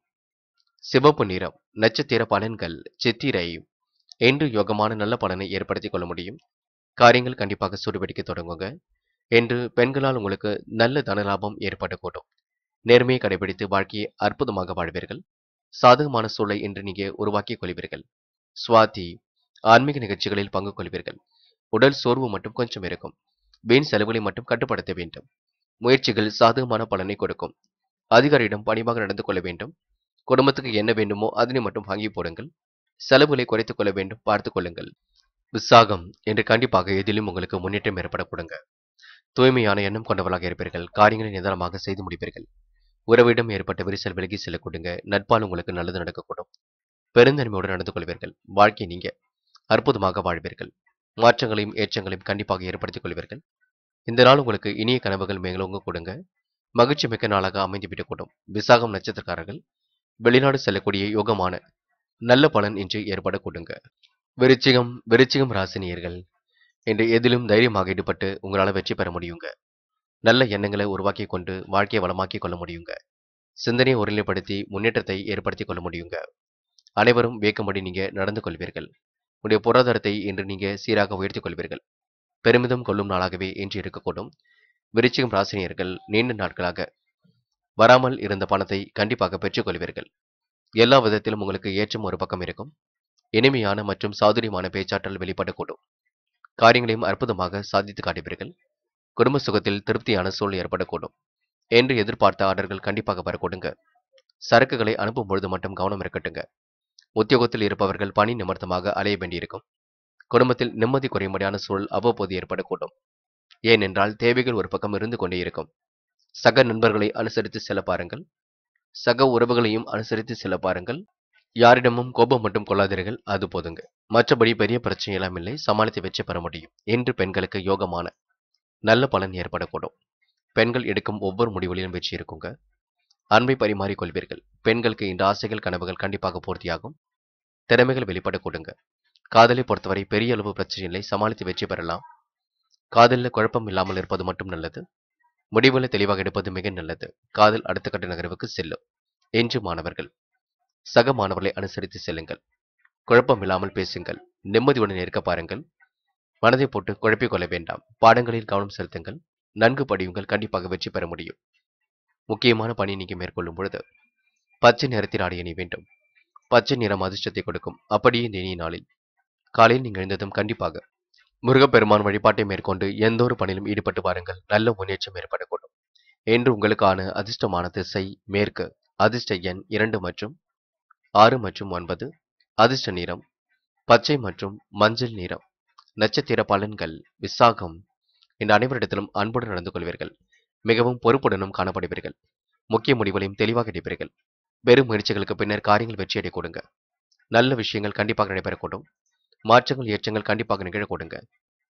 சிவப்பு நிறம் நட்சத்திர பலன்கள் சித்திரை என்று யோகமான நல்ல பலனை ஏற்படுத்திக் கொள்ள முடியும் காரியங்கள் கண்டிப்பாக சூடுபிடிக்க தொடங்குங்க என்று பெண்களால் உங்களுக்கு நல்ல தனலாபம் ஏற்படக்கூடும் நேர்மையை கடைபிடித்து வாழ்க்கையை அற்புதமாக வாழ்வீர்கள் சாதகமான சூழலை என்று நீங்கள் உருவாக்கிக் கொள்வீர்கள் சுவாதி ஆன்மீக நிகழ்ச்சிகளில் பங்கு கொள்வீர்கள் உடல் சோர்வு மட்டும் கொஞ்சம் இருக்கும் வீண் செலவுகளை மட்டும் கட்டுப்படுத்த வேண்டும் முயற்சிகள் சாதகமான பலனை கொடுக்கும் அதிகாரியிடம் பணிவாக நடந்து கொள்ள வேண்டும் குடும்பத்துக்கு என்ன வேண்டுமோ அதனை மட்டும் வாங்கி போடுங்கள் செலவுகளை குறைத்துக் கொள்ள வேண்டும் பார்த்து கொள்ளுங்கள் உற்சாகம் என்று கண்டிப்பாக எதிலும் உங்களுக்கு முன்னேற்றம் ஏற்படக்கூடுங்க தூய்மையான எண்ணம் கொண்டவர்களாக இருப்பீர்கள் காரியங்களை நிதானமாக செய்து முடிப்பீர்கள் உறவிடம் ஏற்பட்ட விரிசல் விலகி செல்லக்கூடுங்க நட்பால் உங்களுக்கு நல்லது நடக்கக்கூடும் பெருந்தன்மையோடு நடந்து கொள்வீர்கள் வாழ்க்கை நீங்க அற்புதமாக வாழ்வீர்கள் மாற்றங்களையும் ஏற்றங்களையும் கண்டிப்பாக ஏற்படுத்திக் கொள்வீர்கள் இந்த நாள் உங்களுக்கு இனிய கனவுகள் மேலோங்க கொடுங்க மகிழ்ச்சி மிக்க நாளாக அமைந்துவிடக்கூடும் விசாகம் நட்சத்திரக்காரர்கள் வெளிநாடு செல்லக்கூடிய யோகமான நல்ல பலன் இன்று ஏற்படக்கூடுங்க விருச்சிகம் விருச்சிகம் ராசினியர்கள் இன்று எதிலும் தைரியமாக ஈடுபட்டு உங்களால் வெற்றி பெற முடியுங்க நல்ல எண்ணங்களை உருவாக்கி கொண்டு வாழ்க்கையை வளமாக்கி கொள்ள முடியுங்க சிந்தனையை ஒருநிலைப்படுத்தி முன்னேற்றத்தை ஏற்படுத்தி கொள்ள முடியுங்க அனைவரும் வியக்கும்படி நீங்கள் நடந்து கொள்வீர்கள் உடைய பொருளாதாரத்தை இன்று நீங்கள் சீராக உயர்த்தி கொள்வீர்கள் பெருமிதம் கொள்ளும் நாளாகவே இன்று இருக்கக்கூடும் விருச்சிகம் ராசினியர்கள் நீண்ட நாட்களாக வராமல் இருந்த பணத்தை கண்டிப்பாக பெற்றுக்கொள்வீர்கள் எல்லா விதத்திலும் உங்களுக்கு ஏற்றம் ஒரு பக்கம் இருக்கும் இனிமையான மற்றும் சாதுரியமான பேச்சாற்றல் வெளிப்படக்கூடும் காரியங்களையும் அற்புதமாக சாதித்து காட்டுவீர்கள் குடும்ப சுகத்தில் திருப்தியான சூழல் ஏற்படக்கூடும் என்று எதிர்பார்த்த ஆர்டர்கள் கண்டிப்பாக வரக்கூடுங்க சரக்குகளை அனுப்பும் பொழுது மட்டும் கவனம் இருக்கட்டுங்க உத்தியோகத்தில் இருப்பவர்கள் பணி நிமர்த்தமாக அலைய வேண்டியிருக்கும் குடும்பத்தில் நிம்மதி குறையும்படியான சூழல் அவ்வப்போது ஏற்படக்கூடும் ஏனென்றால் தேவைகள் ஒரு பக்கம் இருந்து கொண்டே இருக்கும் சக நண்பர்களை அனுசரித்து செல்ல பாருங்கள் சக உறவுகளையும் அனுசரித்து செல்ல பாருங்கள் யாரிடமும் கோபம் மட்டும் கொள்ளாதீர்கள் அது போதுங்க மற்றபடி பெரிய பிரச்சனை எல்லாம் இல்லை சமாளித்து வச்சு பெற முடியும் என்று பெண்களுக்கு யோகமான நல்ல பலன் ஏற்படக்கூடும் பெண்கள் எடுக்கும் ஒவ்வொரு முடிவுகளிலும் வெற்றி இருக்குங்க அன்பை பரிமாறிக்கொள்வீர்கள் பெண்களுக்கு இந்த ஆசைகள் கனவுகள் கண்டிப்பாக பூர்த்தியாகும் திறமைகள் வெளிப்பட கொடுங்க காதலை பொறுத்தவரை பெரிய அளவு பிரச்சனைகளை சமாளித்து வெற்றி பெறலாம் காதலில் குழப்பம் இல்லாமல் இருப்பது மட்டும் நல்லது முடிவுகளை தெளிவாக எடுப்பது மிக நல்லது காதல் அடுத்த கட்ட நகர்வுக்கு செல்லும் என்று மாணவர்கள் சக மாணவர்களை அனுசரித்து செல்லுங்கள் குழப்பம் இல்லாமல் பேசுங்கள் நிம்மதியுடன் இருக்க பாருங்கள் மனதை போட்டு குழப்பிக் கொள்ள வேண்டாம் பாடங்களில் கவனம் செலுத்துங்கள் நன்கு படியுங்கள் கண்டிப்பாக வெற்றி பெற முடியும் முக்கியமான பணி நீங்கள் மேற்கொள்ளும் பொழுது பச்சை நிறத்தில் ஆடியணி வேண்டும் பச்சை நிறம் அதிர்ஷ்டத்தை கொடுக்கும் அப்படியே இந்த இனிய நாளில் காலையில் நீங்கள் எழுந்ததும் கண்டிப்பாக முருகப்பெருமான் வழிபாட்டை மேற்கொண்டு எந்த ஒரு பணியிலும் ஈடுபட்டு பாருங்கள் நல்ல முன்னேற்றம் ஏற்படக்கூடும் என்று உங்களுக்கான அதிர்ஷ்டமான திசை மேற்கு அதிர்ஷ்ட எண் இரண்டு மற்றும் ஆறு மற்றும் ஒன்பது அதிர்ஷ்ட நிறம் பச்சை மற்றும் மஞ்சள் நிறம் நட்சத்திர பலன்கள் விசாகம் இந்த அனைவரிடத்திலும் அன்புடன் நடந்து கொள்வீர்கள் மிகவும் பொறுப்புடனும் காணப்படுவீர்கள் முக்கிய முடிவுகளையும் தெளிவாக எடுப்பீர்கள் வெறும் முயற்சிகளுக்கு பின்னர் காரியங்கள் வெற்றியடை கொடுங்க நல்ல விஷயங்கள் கண்டிப்பாக நடைபெறக்கூடும் மாற்றங்கள் ஏற்றங்கள் கண்டிப்பாக நிகழக்கூடுங்க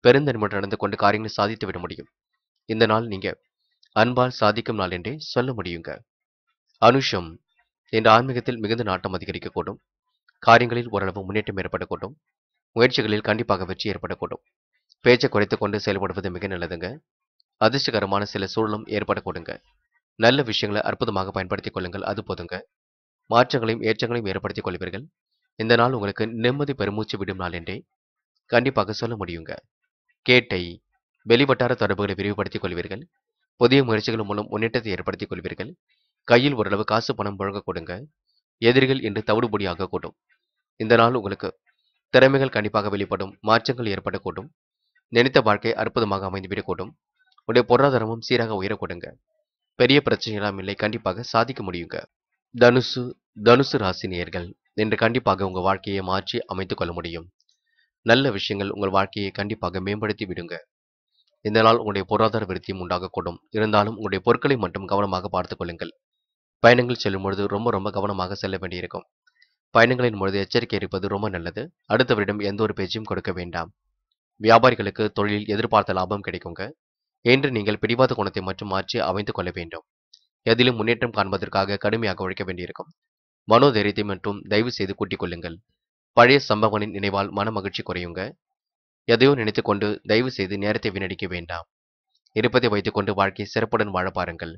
பெருந்தன்மையுடன் நடந்து கொண்டு காரியங்களை சாதித்து விட முடியும் இந்த நாள் நீங்க அன்பால் சாதிக்கும் நாள் என்றே சொல்ல முடியுங்க அனுஷம் என்ற ஆன்மீகத்தில் மிகுந்த நாட்டம் அதிகரிக்கக்கூடும் காரியங்களில் ஓரளவு முன்னேற்றம் ஏற்படக்கூடும் முயற்சிகளில் கண்டிப்பாக வெற்றி ஏற்படக்கூடும் பேச்சை குறைத்து கொண்டு செயல்படுவது மிக நல்லதுங்க அதிர்ஷ்டகரமான சில சூழலும் ஏற்படக்கூடுங்க நல்ல விஷயங்களை அற்புதமாக பயன்படுத்திக் கொள்ளுங்கள் அது போதுங்க மாற்றங்களையும் ஏற்றங்களையும் ஏற்படுத்திக் கொள்வீர்கள் இந்த நாள் உங்களுக்கு நிம்மதி பெருமூச்சு விடும் நாள் என்றே கண்டிப்பாக சொல்ல முடியுங்க கேட்டை வெளிவட்டார தொடர்புகளை விரிவுபடுத்திக் கொள்வீர்கள் புதிய முயற்சிகள் மூலம் முன்னேற்றத்தை ஏற்படுத்திக் கொள்வீர்கள் கையில் ஓரளவு காசு பணம் வழங்க கொடுங்க எதிரிகள் இன்று தவிடுபடியாக கூடும் இந்த நாள் உங்களுக்கு திறமைகள் கண்டிப்பாக வெளிப்படும் மாற்றங்கள் ஏற்படக்கூடும் நினைத்த வாழ்க்கை அற்புதமாக அமைந்துவிடக்கூடும் உடைய பொருளாதாரமும் சீராக உயரக்கூடுங்க பெரிய பிரச்சனைகளாம் இல்லை கண்டிப்பாக சாதிக்க முடியுங்க தனுசு தனுசு ராசி நேர்கள் என்று கண்டிப்பாக உங்கள் வாழ்க்கையை மாற்றி அமைத்துக் கொள்ள முடியும் நல்ல விஷயங்கள் உங்கள் வாழ்க்கையை கண்டிப்பாக மேம்படுத்தி விடுங்க இந்த நாள் உங்களுடைய பொருளாதார விருத்தியும் உண்டாகக்கூடும் இருந்தாலும் உங்களுடைய பொருட்களை மட்டும் கவனமாக பார்த்துக் கொள்ளுங்கள் பயணங்கள் செல்லும் பொழுது ரொம்ப ரொம்ப கவனமாக செல்ல வேண்டியிருக்கும் பயணங்களின் பொழுது எச்சரிக்கை இருப்பது ரொம்ப நல்லது அடுத்தவரிடம் எந்த ஒரு பேச்சும் கொடுக்க வேண்டாம் வியாபாரிகளுக்கு தொழிலில் எதிர்பார்த்த லாபம் கிடைக்குங்க என்று நீங்கள் பிடிவாத குணத்தை மற்றும் மாற்றி அமைத்துக் கொள்ள வேண்டும் எதிலும் முன்னேற்றம் காண்பதற்காக கடுமையாக உழைக்க வேண்டியிருக்கும் மனோதைரியத்தை மற்றும் தயவு செய்து கூட்டிக் கொள்ளுங்கள் பழைய சம்பவங்களின் நினைவால் மன மகிழ்ச்சி குறையுங்க எதையோ நினைத்து கொண்டு தயவு செய்து நேரத்தை வீணடிக்க வேண்டாம் இருப்பதை வைத்துக்கொண்டு வாழ்க்கை சிறப்புடன் வாழ பாருங்கள்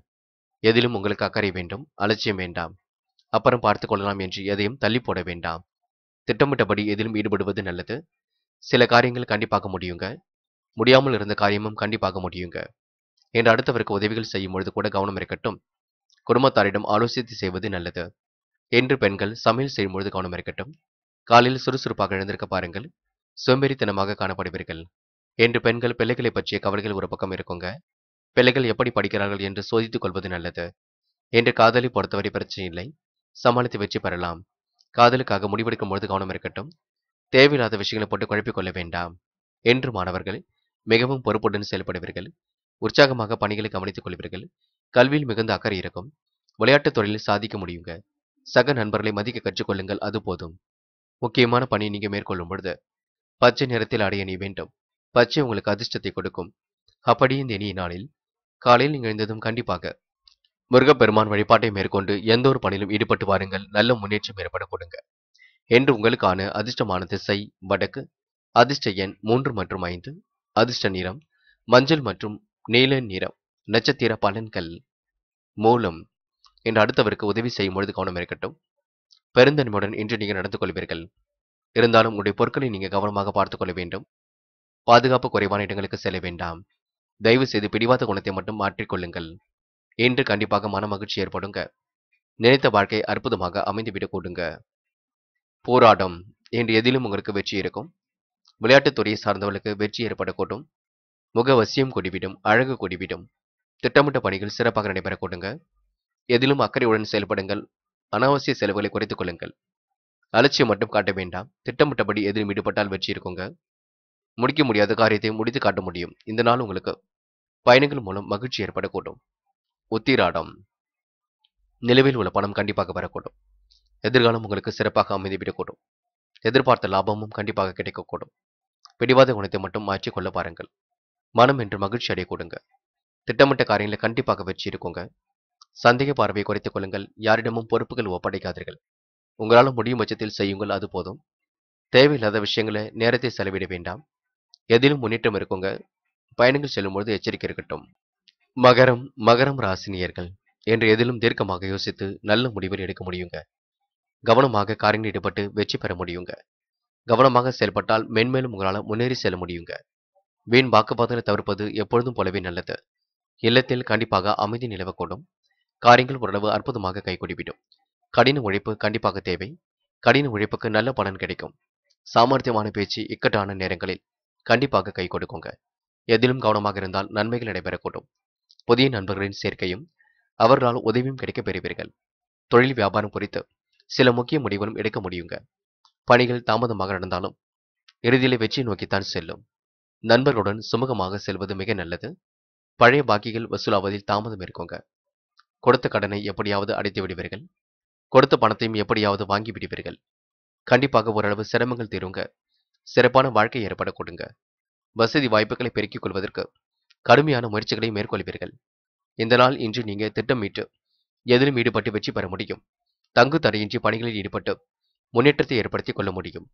எதிலும் உங்களுக்கு அக்கறை வேண்டும் அலட்சியம் வேண்டாம் அப்புறம் பார்த்து கொள்ளலாம் என்று எதையும் தள்ளி போட வேண்டாம் திட்டமிட்டபடி எதிலும் ஈடுபடுவது நல்லது சில காரியங்கள் கண்டிப்பாக முடியுங்க முடியாமல் இருந்த காரியமும் கண்டிப்பாக முடியுங்க என்று அடுத்தவருக்கு உதவிகள் செய்யும் பொழுது கூட கவனம் இருக்கட்டும் குடும்பத்தாரிடம் ஆலோசித்து செய்வது நல்லது என்று பெண்கள் சமையல் செய்யும் பொழுது கவனம் இருக்கட்டும் காலையில் சுறுசுறுப்பாக எழுந்திருக்க பாருங்கள் சோம்பேறித்தனமாக காணப்படுவீர்கள் என்று பெண்கள் பிள்ளைகளை பற்றிய கவலைகள் ஒரு பக்கம் இருக்குங்க பிள்ளைகள் எப்படி படிக்கிறார்கள் என்று சோதித்துக் கொள்வது நல்லது என்று காதலி பொறுத்தவரை பிரச்சனை இல்லை சமாளித்து வெற்றி பெறலாம் காதலுக்காக முடிவெடுக்கும் பொழுது கவனம் இருக்கட்டும் தேவையில்லாத விஷயங்களை போட்டு குழப்பிக் கொள்ள வேண்டாம் என்று மாணவர்கள் மிகவும் பொறுப்புடன் செயல்படுவீர்கள் உற்சாகமாக பணிகளை கவனித்துக் கொள்வீர்கள் கல்வியில் மிகுந்த அக்கறை இருக்கும் விளையாட்டுத் தொழிலில் சாதிக்க முடியுங்க சக நண்பர்களை மதிக்க கற்றுக்கொள்ளுங்கள் அது போதும் முக்கியமான பணி நீங்க மேற்கொள்ளும் பொழுது பச்சை நிறத்தில் அடைய நீ வேண்டும் பச்சை உங்களுக்கு அதிர்ஷ்டத்தை கொடுக்கும் அப்படி இந்த இனிய நாளில் காலையில் நீங்கள் எழுந்ததும் கண்டிப்பாக முருகப்பெருமான் வழிபாட்டை மேற்கொண்டு எந்த ஒரு பணியிலும் ஈடுபட்டு வாருங்கள் நல்ல முன்னேற்றம் ஏற்பட கொடுங்க என்று உங்களுக்கான அதிர்ஷ்டமான திசை வடக்கு அதிர்ஷ்ட எண் மூன்று மற்றும் ஐந்து அதிர்ஷ்ட நிறம் மஞ்சள் மற்றும் நீல நிறம் நட்சத்திர பலன்கள் மூலம் என்று அடுத்தவருக்கு உதவி செய்யும் பொழுது கவனம் இருக்கட்டும் பெருந்தன்மையுடன் இன்று நீங்கள் நடந்து கொள்வீர்கள் இருந்தாலும் உங்களுடைய பொருட்களை நீங்கள் கவனமாக பார்த்துக் கொள்ள வேண்டும் பாதுகாப்பு குறைவான இடங்களுக்கு செல்ல வேண்டாம் தயவு செய்து பிடிவாத குணத்தை மட்டும் மாற்றிக்கொள்ளுங்கள் இன்று கண்டிப்பாக மன மகிழ்ச்சி ஏற்படுங்க நினைத்த வாழ்க்கை அற்புதமாக அமைந்துவிடக் கூடுங்க போராட்டம் என்று எதிலும் உங்களுக்கு வெற்றி இருக்கும் விளையாட்டுத் துறையை சார்ந்தவர்களுக்கு வெற்றி ஏற்படக்கூடும் முக வசியம் கொடிவிடும் அழகு கொடிவிடும் திட்டமிட்ட பணிகள் சிறப்பாக நடைபெறக்கூடுங்க எதிலும் அக்கறையுடன் செயல்படுங்கள் அனாவசிய செலவுகளை குறைத்துக் கொள்ளுங்கள் அலட்சியம் மட்டும் காட்ட வேண்டாம் திட்டமிட்டபடி எதிலும் ஈடுபட்டால் வெற்றி இருக்குங்க முடிக்க முடியாத காரியத்தை முடித்து காட்ட முடியும் இந்த நாள் உங்களுக்கு பயணங்கள் மூலம் மகிழ்ச்சி ஏற்படக்கூடும் உத்திராடம் நிலுவையில் உள்ள பணம் கண்டிப்பாக வரக்கூடும் எதிர்காலம் உங்களுக்கு சிறப்பாக விடக்கூடும் எதிர்பார்த்த லாபமும் கண்டிப்பாக கிடைக்கக்கூடும் பிடிவாத குணத்தை மட்டும் மாற்றிக்கொள்ள பாருங்கள் மனம் என்று மகிழ்ச்சி அடைய கொடுங்க திட்டமிட்ட காரியங்களை கண்டிப்பாக வெற்றி இருக்குங்க சந்தேக பார்வையை குறைத்துக் கொள்ளுங்கள் யாரிடமும் பொறுப்புகள் ஒப்படைக்காதீர்கள் உங்களால் முடியும் பட்சத்தில் செய்யுங்கள் அது போதும் தேவையில்லாத விஷயங்களை நேரத்தை செலவிட வேண்டாம் எதிலும் முன்னேற்றம் இருக்குங்க பயணங்கள் பொழுது எச்சரிக்கை இருக்கட்டும் மகரம் மகரம் ராசினியர்கள் என்று எதிலும் தீர்க்கமாக யோசித்து நல்ல முடிவில் எடுக்க முடியுங்க கவனமாக காரியங்கள் ஈடுபட்டு வெற்றி பெற முடியுங்க கவனமாக செயல்பட்டால் மென்மேலும் உங்களால் முன்னேறி செல்ல முடியுங்க வீண் வாக்குப்பாதனை தவிர்ப்பது எப்பொழுதும் போலவே நல்லது இல்லத்தில் கண்டிப்பாக அமைதி நிலவக்கூடும் காரியங்கள் ஓரளவு அற்புதமாக கைகூடிவிடும் கடின உழைப்பு கண்டிப்பாக தேவை கடின உழைப்புக்கு நல்ல பலன் கிடைக்கும் சாமர்த்தியமான பேச்சு இக்கட்டான நேரங்களில் கண்டிப்பாக கை கொடுக்குங்க எதிலும் கவனமாக இருந்தால் நன்மைகள் நடைபெறக்கூடும் புதிய நண்பர்களின் சேர்க்கையும் அவர்களால் உதவியும் கிடைக்க பெறுவீர்கள் தொழில் வியாபாரம் குறித்து சில முக்கிய முடிவுகளும் எடுக்க முடியுங்க பணிகள் தாமதமாக நடந்தாலும் இறுதியிலே வெற்றி நோக்கித்தான் செல்லும் நண்பர்களுடன் சுமூகமாக செல்வது மிக நல்லது பழைய பாக்கிகள் வசூலாவதில் தாமதம் இருக்கோங்க கொடுத்த கடனை எப்படியாவது அடைத்து விடுவீர்கள் கொடுத்த பணத்தையும் எப்படியாவது வாங்கி விடுவீர்கள் கண்டிப்பாக ஓரளவு சிரமங்கள் தீருங்க சிறப்பான வாழ்க்கை ஏற்பட கொடுங்க வசதி வாய்ப்புகளை பெருக்கிக் கொள்வதற்கு கடுமையான முயற்சிகளை மேற்கொள்வீர்கள் இந்த நாள் இன்று நீங்க திட்டமிட்டு எதிலும் ஈடுபட்டு வெற்றி பெற முடியும் தங்கு தடையின்றி பணிகளில் ஈடுபட்டு முன்னேற்றத்தை ஏற்படுத்திக் கொள்ள முடியும்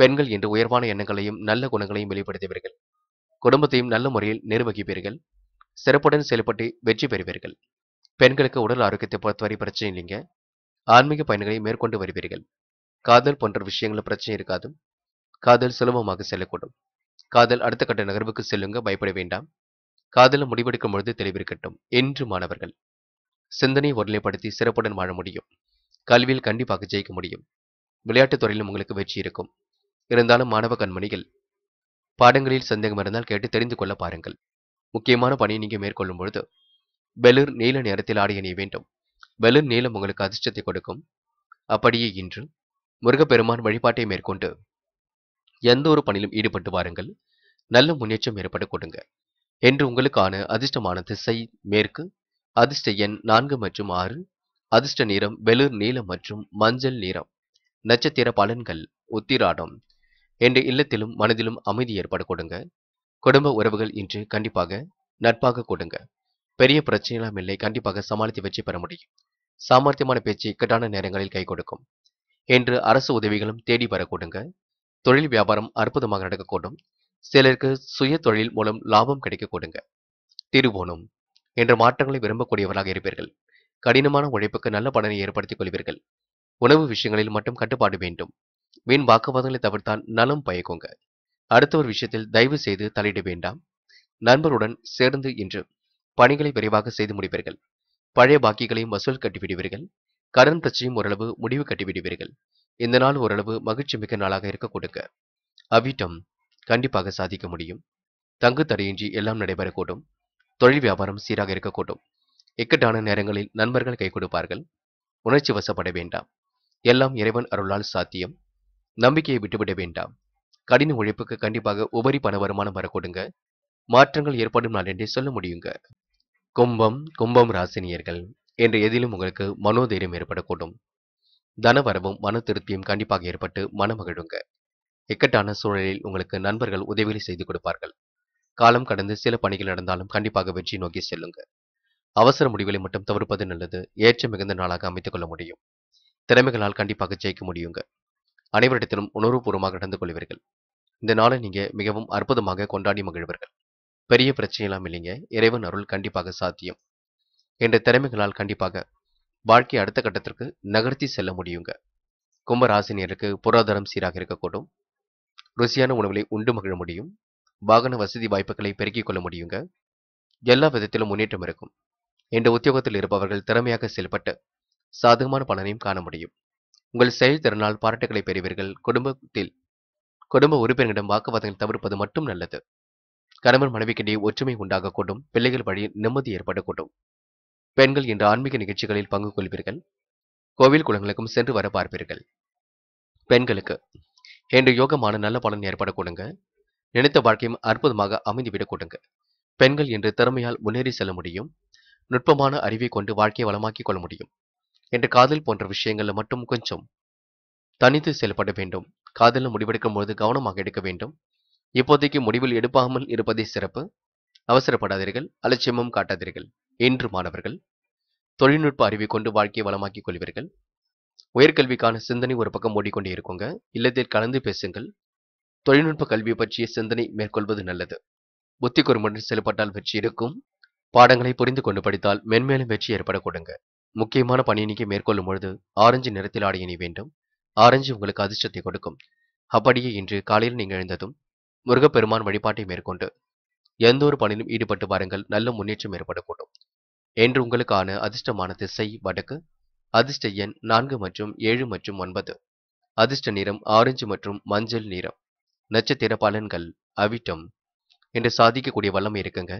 பெண்கள் இன்று உயர்வான எண்ணங்களையும் நல்ல குணங்களையும் வெளிப்படுத்துவீர்கள் குடும்பத்தையும் நல்ல முறையில் நிர்வகிப்பீர்கள் சிறப்புடன் செயல்பட்டு வெற்றி பெறுவீர்கள் பெண்களுக்கு உடல் ஆரோக்கியத்தை பொறுத்தவரை பிரச்சனை இல்லைங்க ஆன்மீக பயணங்களை மேற்கொண்டு வருவீர்கள் காதல் போன்ற விஷயங்கள் பிரச்சனை இருக்காது காதல் சுலபமாக செல்லக்கூடும் காதல் அடுத்த கட்ட நகர்வுக்கு செல்லுங்க பயப்பட வேண்டாம் காதல் முடிவெடுக்கும் பொழுது தெளிவிருக்கட்டும் என்று மாணவர்கள் சிந்தனை ஒருநிலைப்படுத்தி சிறப்புடன் வாழ முடியும் கல்வியில் கண்டிப்பாக ஜெயிக்க முடியும் விளையாட்டுத் துறையிலும் உங்களுக்கு வெற்றி இருக்கும் இருந்தாலும் மாணவ கண்மணிகள் பாடங்களில் சந்தேகம் இருந்தால் கேட்டு தெரிந்து கொள்ள பாருங்கள் முக்கியமான பணியை நீங்கள் மேற்கொள்ளும் பொழுது பெலூர் நீல நேரத்தில் ஆடை அணிய வேண்டும் பெலூர் நீளம் உங்களுக்கு அதிர்ஷ்டத்தை கொடுக்கும் அப்படியே இன்று முருகப்பெருமான் வழிபாட்டை மேற்கொண்டு எந்த ஒரு பணியிலும் ஈடுபட்டு வாருங்கள் நல்ல முன்னேற்றம் ஏற்பட கொடுங்க என்று உங்களுக்கான அதிர்ஷ்டமான திசை மேற்கு அதிர்ஷ்ட எண் நான்கு மற்றும் ஆறு அதிர்ஷ்ட நிறம் வெளிர் நீலம் மற்றும் மஞ்சள் நிறம் நட்சத்திர பலன்கள் உத்திராடம் என்ற இல்லத்திலும் மனதிலும் அமைதி ஏற்பட கொடுங்க குடும்ப உறவுகள் இன்று கண்டிப்பாக நட்பாக கொடுங்க பெரிய பிரச்சனைகளும் இல்லை கண்டிப்பாக சமாளித்து வெற்றி பெற முடியும் சாமர்த்தியமான பேச்சு இக்கட்டான நேரங்களில் கை கொடுக்கும் என்று அரசு உதவிகளும் தேடி வரக்கூடுங்க தொழில் வியாபாரம் அற்புதமாக நடக்கக்கூடும் சிலருக்கு சுய தொழில் மூலம் லாபம் கிடைக்கக்கூடுங்க கொடுங்க திருவோணம் என்ற மாற்றங்களை விரும்பக்கூடியவராக இருப்பீர்கள் கடினமான உழைப்புக்கு நல்ல பலனை ஏற்படுத்திக் கொள்வீர்கள் உணவு விஷயங்களில் மட்டும் கட்டுப்பாடு வேண்டும் வீண் வாக்குவாதங்களை தவிர்த்தால் நலம் பயக்குங்க அடுத்த ஒரு விஷயத்தில் தயவு செய்து தலையிட வேண்டாம் நண்பருடன் சேர்ந்து இன்று பணிகளை விரைவாக செய்து முடிப்பீர்கள் பழைய பாக்கிகளையும் வசூல் கட்டிவிடுவீர்கள் கடன் பிரச்சனையும் ஓரளவு முடிவு கட்டிவிடுவீர்கள் இந்த நாள் ஓரளவு மகிழ்ச்சி மிக்க நாளாக இருக்க கொடுங்க அவிட்டம் கண்டிப்பாக சாதிக்க முடியும் தங்கு தடையின்றி எல்லாம் நடைபெறக்கூடும் தொழில் வியாபாரம் சீராக இருக்கக்கூடும் இக்கட்டான நேரங்களில் நண்பர்கள் கை கொடுப்பார்கள் உணர்ச்சி வசப்பட வேண்டாம் எல்லாம் இறைவன் அருளால் சாத்தியம் நம்பிக்கையை விட்டுவிட வேண்டாம் கடின உழைப்புக்கு கண்டிப்பாக உபரி பண வருமானம் வரக்கூடுங்க மாற்றங்கள் ஏற்படும் நாள் என்றே சொல்ல முடியுங்க கும்பம் கும்பம் ராசினியர்கள் என்று எதிலும் உங்களுக்கு மனோதைரியம் ஏற்படக்கூடும் தனவரவும் மன திருப்தியும் கண்டிப்பாக ஏற்பட்டு மனமகிழுங்க இக்கட்டான சூழலில் உங்களுக்கு நண்பர்கள் உதவிகளை செய்து கொடுப்பார்கள் காலம் கடந்து சில பணிகள் நடந்தாலும் கண்டிப்பாக வெற்றி நோக்கி செல்லுங்க அவசர முடிவுகளை மட்டும் தவிர்ப்பது நல்லது ஏற்ற மிகுந்த நாளாக அமைத்துக் கொள்ள முடியும் திறமைகளால் கண்டிப்பாக ஜெயிக்க முடியுங்க அனைவரிடத்திலும் உணர்வுபூர்வமாக நடந்து கொள்வீர்கள் இந்த நாளை நீங்கள் மிகவும் அற்புதமாக கொண்டாடி மகிழ்வீர்கள் பெரிய பிரச்சனையெல்லாம் இல்லைங்க இறைவன் அருள் கண்டிப்பாக சாத்தியம் என்ற திறமைகளால் கண்டிப்பாக வாழ்க்கை அடுத்த கட்டத்திற்கு நகர்த்தி செல்ல முடியுங்க கும்பராசினியருக்கு பொருளாதாரம் சீராக இருக்கக்கூடும் ருசியான உணவுகளை உண்டு மகிழ முடியும் வாகன வசதி வாய்ப்புகளை பெருக்கிக் கொள்ள முடியுங்க எல்லா விதத்திலும் முன்னேற்றம் இருக்கும் என்ற உத்தியோகத்தில் இருப்பவர்கள் திறமையாக செயல்பட்டு சாதகமான பலனையும் காண முடியும் உங்கள் செயல்திறனால் பாராட்டுகளை பெறுவீர்கள் குடும்பத்தில் குடும்ப உறுப்பினரிடம் வாக்குவாதங்கள் தவிர்ப்பது மட்டும் நல்லது கணவன் மனைவிக்கிடையே ஒற்றுமை உண்டாகக்கூடும் பிள்ளைகள் வழி நிம்மதி ஏற்படக்கூடும் பெண்கள் இன்று ஆன்மீக நிகழ்ச்சிகளில் பங்கு கொள்வீர்கள் கோவில் குளங்களுக்கும் சென்று வர பார்ப்பீர்கள் பெண்களுக்கு இன்று யோகமான நல்ல பலன் ஏற்படக்கூடுங்க நினைத்த வாழ்க்கையும் அற்புதமாக அமைந்துவிடக் கொடுங்க பெண்கள் இன்று திறமையால் முன்னேறி செல்ல முடியும் நுட்பமான அறிவை கொண்டு வாழ்க்கையை வளமாக்கிக் கொள்ள முடியும் என்று காதல் போன்ற விஷயங்கள்ல மட்டும் கொஞ்சம் தனித்து செயல்பட வேண்டும் காதலில் முடிவெடுக்கும் பொழுது கவனமாக எடுக்க வேண்டும் இப்போதைக்கு முடிவில் எடுப்பாமல் இருப்பதே சிறப்பு அவசரப்படாதீர்கள் அலட்சியமும் காட்டாதீர்கள் என்று மாணவர்கள் தொழில்நுட்ப அறிவை கொண்டு வாழ்க்கையை வளமாக்கிக் கொள்வீர்கள் உயர்கல்விக்கான சிந்தனை ஒரு பக்கம் ஓடிக்கொண்டே இருக்குங்க இல்லத்தில் கலந்து பேசுங்கள் தொழில்நுட்ப கல்வி பற்றிய சிந்தனை மேற்கொள்வது நல்லது புத்தி குறுமுடன் செயல்பட்டால் வெற்றி இருக்கும் பாடங்களை புரிந்து கொண்டு படித்தால் மென்மேலும் வெற்றி ஏற்படக்கூடுங்க முக்கியமான பணியினைக்கு மேற்கொள்ளும் பொழுது ஆரஞ்சு நிறத்தில் ஆடை அணி வேண்டும் ஆரஞ்சு உங்களுக்கு அதிர்ஷ்டத்தை கொடுக்கும் அப்படியே இன்று காலையில் நீங்கள் எழுந்ததும் முருகப்பெருமான் வழிபாட்டை மேற்கொண்டு எந்த ஒரு பணியிலும் ஈடுபட்டு வாருங்கள் நல்ல முன்னேற்றம் ஏற்படக்கூடும் என்று உங்களுக்கான அதிர்ஷ்டமான திசை வடக்கு அதிர்ஷ்ட எண் நான்கு மற்றும் ஏழு மற்றும் ஒன்பது அதிர்ஷ்ட நிறம் ஆரஞ்சு மற்றும் மஞ்சள் நிறம் நட்சத்திர பலன்கள் அவிட்டம் என்று சாதிக்கக்கூடிய வல்லமை இருக்குங்க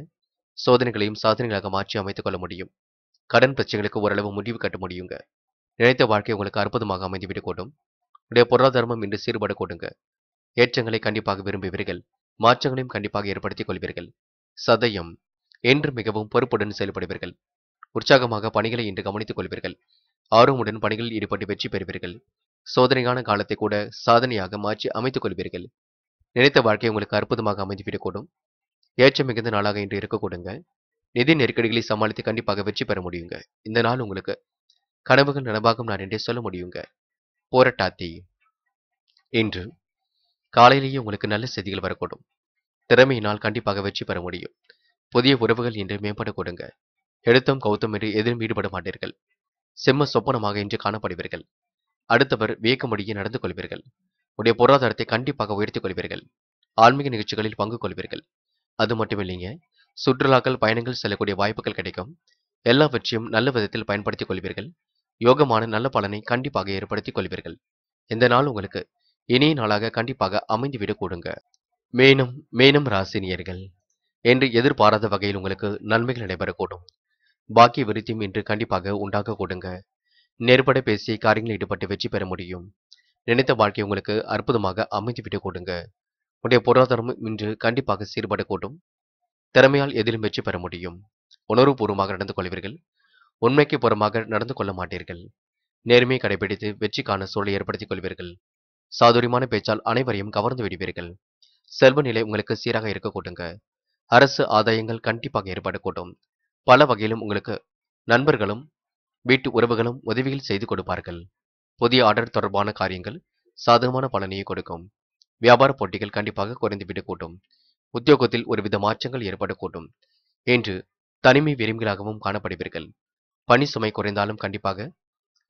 சோதனைகளையும் சாதனைகளாக மாற்றி அமைத்துக் கொள்ள முடியும் கடன் பிரச்சனைகளுக்கு ஓரளவு முடிவு கட்ட முடியுங்க நினைத்த வாழ்க்கை உங்களுக்கு அற்புதமாக அமைந்துவிடக்கூடும் உடைய பொருளாதாரமும் இன்று சீர்பாடு ஏற்றங்களை கண்டிப்பாக விரும்புவீர்கள் மாற்றங்களையும் கண்டிப்பாக ஏற்படுத்திக் கொள்வீர்கள் சதயம் என்று மிகவும் பொறுப்புடன் செயல்படுவீர்கள் உற்சாகமாக பணிகளை இன்று கவனித்துக் கொள்வீர்கள் ஆர்வமுடன் பணிகளில் ஈடுபட்டு வெற்றி பெறுவீர்கள் சோதனையான காலத்தை கூட சாதனையாக மாற்றி அமைத்துக் கொள்வீர்கள் நினைத்த வாழ்க்கை உங்களுக்கு அற்புதமாக அமைந்துவிடக்கூடும் ஏற்றம் மிகுந்த நாளாக இன்று இருக்கக்கூடுங்க நிதி நெருக்கடிகளை சமாளித்து கண்டிப்பாக வெற்றி பெற முடியுங்க இந்த நாள் உங்களுக்கு கனவுகள் நனவாகும் நான் என்றே சொல்ல முடியுங்க போராட்டாத்தி இன்று காலையிலேயே உங்களுக்கு நல்ல செய்திகள் வரக்கூடும் திறமையினால் கண்டிப்பாக வெற்றி பெற முடியும் புதிய உறவுகள் இன்று மேம்பட கொடுங்க எழுத்தம் கௌத்தம் என்று எதிரும் ஈடுபட மாட்டீர்கள் செம்ம சொப்பனமாக இன்று காணப்படுவீர்கள் அடுத்தவர் வியக்கமடியே நடந்து கொள்வீர்கள் உடைய பொருளாதாரத்தை கண்டிப்பாக உயர்த்திக் கொள்வீர்கள் ஆன்மீக நிகழ்ச்சிகளில் பங்கு கொள்வீர்கள் அது மட்டுமில்லைங்க சுற்றுலாக்கள் பயணங்கள் செல்லக்கூடிய வாய்ப்புகள் கிடைக்கும் எல்லாவற்றையும் நல்ல விதத்தில் பயன்படுத்திக் கொள்வீர்கள் யோகமான நல்ல பலனை கண்டிப்பாக ஏற்படுத்திக் கொள்வீர்கள் இந்த நாள் உங்களுக்கு இனிய நாளாக கண்டிப்பாக அமைந்துவிடக் கூடுங்க மேனும் மேனும் ராசினியர்கள் என்று எதிர்பாராத வகையில் உங்களுக்கு நன்மைகள் நடைபெறக்கூடும் பாக்கிய விருத்தியும் இன்று கண்டிப்பாக உண்டாக கூடுங்க நெருப்பட பேசி காரியங்களில் ஈடுபட்டு வெற்றி பெற முடியும் நினைத்த வாழ்க்கை உங்களுக்கு அற்புதமாக அமைந்துவிட்டு கூடுங்க உடைய பொருளாதாரம் இன்று கண்டிப்பாக சீர்படக்கூடும் திறமையால் எதிலும் வெற்றி பெற முடியும் உணர்வுபூர்வமாக நடந்து கொள்வீர்கள் உண்மைக்கு புறமாக நடந்து கொள்ள மாட்டீர்கள் நேர்மையை கடைபிடித்து வெற்றிக்கான சூழலை ஏற்படுத்திக் கொள்வீர்கள் சாதுரியமான பேச்சால் அனைவரையும் கவர்ந்து விடுவீர்கள் செல்வ நிலை உங்களுக்கு சீராக இருக்க கூட்டுங்க அரசு ஆதாயங்கள் கண்டிப்பாக ஏற்பாடு கூட்டும் பல வகையிலும் உங்களுக்கு நண்பர்களும் வீட்டு உறவுகளும் உதவிகள் செய்து கொடுப்பார்கள் புதிய ஆர்டர் தொடர்பான காரியங்கள் சாதகமான பலனையை கொடுக்கும் வியாபார போட்டிகள் கண்டிப்பாக குறைந்துவிட்டு கூட்டும் உத்தியோகத்தில் ஒருவித மாற்றங்கள் ஏற்படக்கூடும் என்று தனிமை விரும்பிகளாகவும் காணப்படுவீர்கள் பணி சுமை குறைந்தாலும் கண்டிப்பாக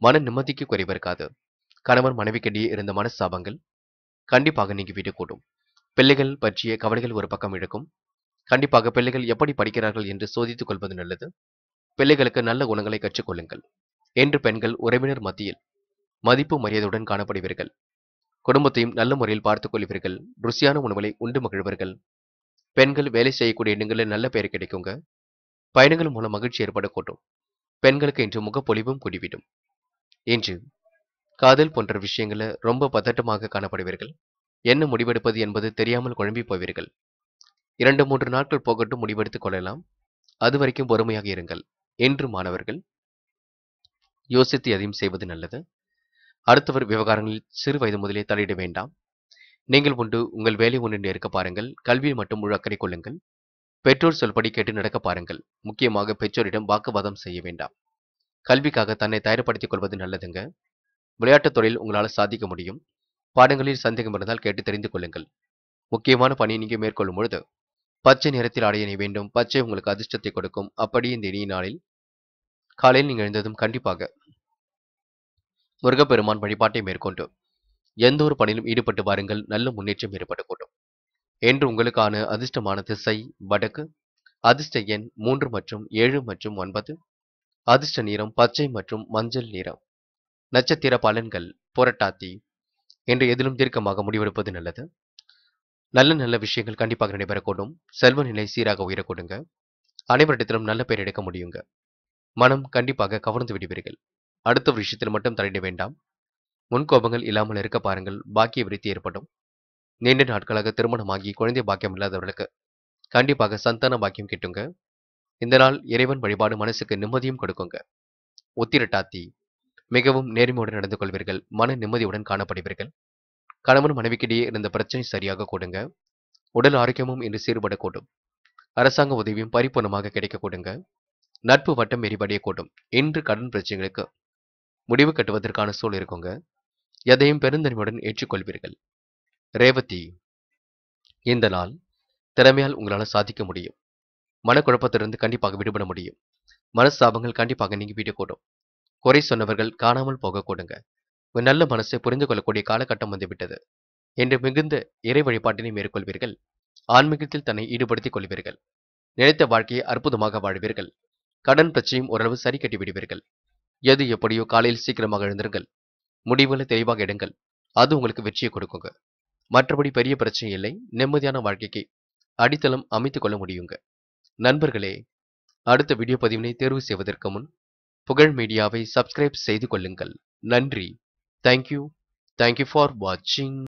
மன நிம்மதிக்கு குறைவிருக்காது கணவர் கணவன் மனைவிக்கிடையே இருந்த மனசாபங்கள் கண்டிப்பாக நீங்கிவிடக்கூடும் பிள்ளைகள் பற்றிய கவலைகள் ஒரு பக்கம் இருக்கும் கண்டிப்பாக பிள்ளைகள் எப்படி படிக்கிறார்கள் என்று சோதித்துக் கொள்வது நல்லது பிள்ளைகளுக்கு நல்ல குணங்களை கற்றுக்கொள்ளுங்கள் என்று பெண்கள் உறவினர் மத்தியில் மதிப்பு மரியாதையுடன் காணப்படுவீர்கள் குடும்பத்தையும் நல்ல முறையில் பார்த்துக் கொள்வீர்கள் ருசியான உணவுகளை உண்டு மகிழ்வர்கள் பெண்கள் வேலை செய்யக்கூடிய இடங்களில் நல்ல பெயர் கிடைக்குங்க பயணங்கள் மூலம் மகிழ்ச்சி ஏற்படக்கூடும் பெண்களுக்கு இன்று முகப்பொழிவும் கூடிவிடும் இன்று காதல் போன்ற விஷயங்களை ரொம்ப பதட்டமாக காணப்படுவீர்கள் என்ன முடிவெடுப்பது என்பது தெரியாமல் குழம்பி போவீர்கள் இரண்டு மூன்று நாட்கள் போகட்டும் முடிவெடுத்துக் கொள்ளலாம் அது வரைக்கும் பொறுமையாக இருங்கள் என்று மாணவர்கள் யோசித்து எதையும் செய்வது நல்லது அடுத்தவர் விவகாரங்களில் சிறு வயது முதலே தலையிட வேண்டாம் நீங்கள் உண்டு உங்கள் வேலை ஒன்று இருக்க பாருங்கள் கல்வியில் மட்டும் முழு அக்கறை கொள்ளுங்கள் பெற்றோர் சொல்படி கேட்டு நடக்க பாருங்கள் முக்கியமாக பெற்றோரிடம் வாக்குவாதம் செய்ய வேண்டாம் கல்விக்காக தன்னை தயார்படுத்திக் கொள்வது நல்லதுங்க விளையாட்டுத் துறையில் உங்களால் சாதிக்க முடியும் பாடங்களில் சந்தேகம் இருந்தால் கேட்டு தெரிந்து கொள்ளுங்கள் முக்கியமான பணியை நீங்கள் மேற்கொள்ளும் பொழுது பச்சை நிறத்தில் அடைய வேண்டும் பச்சை உங்களுக்கு அதிர்ஷ்டத்தை கொடுக்கும் அப்படியே இந்த இனிய நாளில் காலையில் நீங்கள் எழுந்ததும் கண்டிப்பாக முருகப்பெருமான் வழிபாட்டை மேற்கொண்டு எந்த ஒரு பணியிலும் ஈடுபட்டு வாருங்கள் நல்ல முன்னேற்றம் ஏற்படக்கூடும் என்று உங்களுக்கான அதிர்ஷ்டமான திசை வடக்கு அதிர்ஷ்ட எண் மூன்று மற்றும் ஏழு மற்றும் ஒன்பது அதிர்ஷ்ட நிறம் பச்சை மற்றும் மஞ்சள் நிறம் நட்சத்திர பலன்கள் புரட்டாத்தி என்று எதிலும் தீர்க்கமாக முடிவெடுப்பது நல்லது நல்ல நல்ல விஷயங்கள் கண்டிப்பாக நடைபெறக்கூடும் செல்வ நிலை சீராக உயரக்கூடுங்க அனைவரிடத்திலும் நல்ல பெயர் எடுக்க முடியுங்க மனம் கண்டிப்பாக கவர்ந்து விடுவீர்கள் அடுத்த விஷயத்தில் மட்டும் தலையிட வேண்டாம் முன்கோபங்கள் இல்லாமல் இருக்க பாருங்கள் பாக்கிய விருத்தி ஏற்படும் நீண்ட நாட்களாக திருமணமாகி குழந்தை பாக்கியம் இல்லாதவர்களுக்கு கண்டிப்பாக சந்தான பாக்கியம் கிட்டுங்க இந்த நாள் இறைவன் வழிபாடு மனசுக்கு நிம்மதியும் கொடுக்குங்க உத்திரட்டாத்தி மிகவும் நேர்மையுடன் நடந்து கொள்வீர்கள் மன நிம்மதியுடன் காணப்படுவீர்கள் கணவன் மனைவிக்கிடையே இருந்த பிரச்சனை சரியாக கூடுங்க உடல் ஆரோக்கியமும் இன்று சீர்படக்கூடும் அரசாங்க உதவியும் பரிபூர்ணமாக கிடைக்கக்கூடுங்க நட்பு வட்டம் எரிபடியக்கூடும் இன்று கடன் பிரச்சனைகளுக்கு முடிவு கட்டுவதற்கான சூழ் இருக்குங்க எதையும் பெருந்தன்மையுடன் ஏற்றுக்கொள்வீர்கள் ரேவதி இந்த நாள் திறமையால் உங்களால் சாதிக்க முடியும் மனக்குழப்பத்திலிருந்து கண்டிப்பாக விடுபட முடியும் மனஸ்தாபங்கள் கண்டிப்பாக நீங்கி விடக்கூடும் குறை சொன்னவர்கள் காணாமல் போகக்கூடுங்க ஒரு நல்ல மனசை புரிந்து கொள்ளக்கூடிய காலகட்டம் வந்துவிட்டது என்று மிகுந்த இறை வழிபாட்டினை மேற்கொள்வீர்கள் ஆன்மீகத்தில் தன்னை ஈடுபடுத்திக் கொள்வீர்கள் நினைத்த வாழ்க்கையை அற்புதமாக வாழ்வீர்கள் கடன் பிரச்சனையும் ஓரளவு சரி கட்டி விடுவீர்கள் எது எப்படியோ காலையில் சீக்கிரமாக எழுந்திருங்கள் முடிவுகளை தெளிவாக எடுங்கள் அது உங்களுக்கு வெற்றியை கொடுக்குங்க மற்றபடி பெரிய பிரச்சனை இல்லை நிம்மதியான வாழ்க்கைக்கு அடித்தளம் அமைத்து கொள்ள முடியுங்க நண்பர்களே அடுத்த வீடியோ பதிவினை தேர்வு செய்வதற்கு முன் புகழ் மீடியாவை சப்ஸ்கிரைப் செய்து கொள்ளுங்கள் நன்றி தேங்க்யூ தேங்க்யூ ஃபார் வாட்சிங்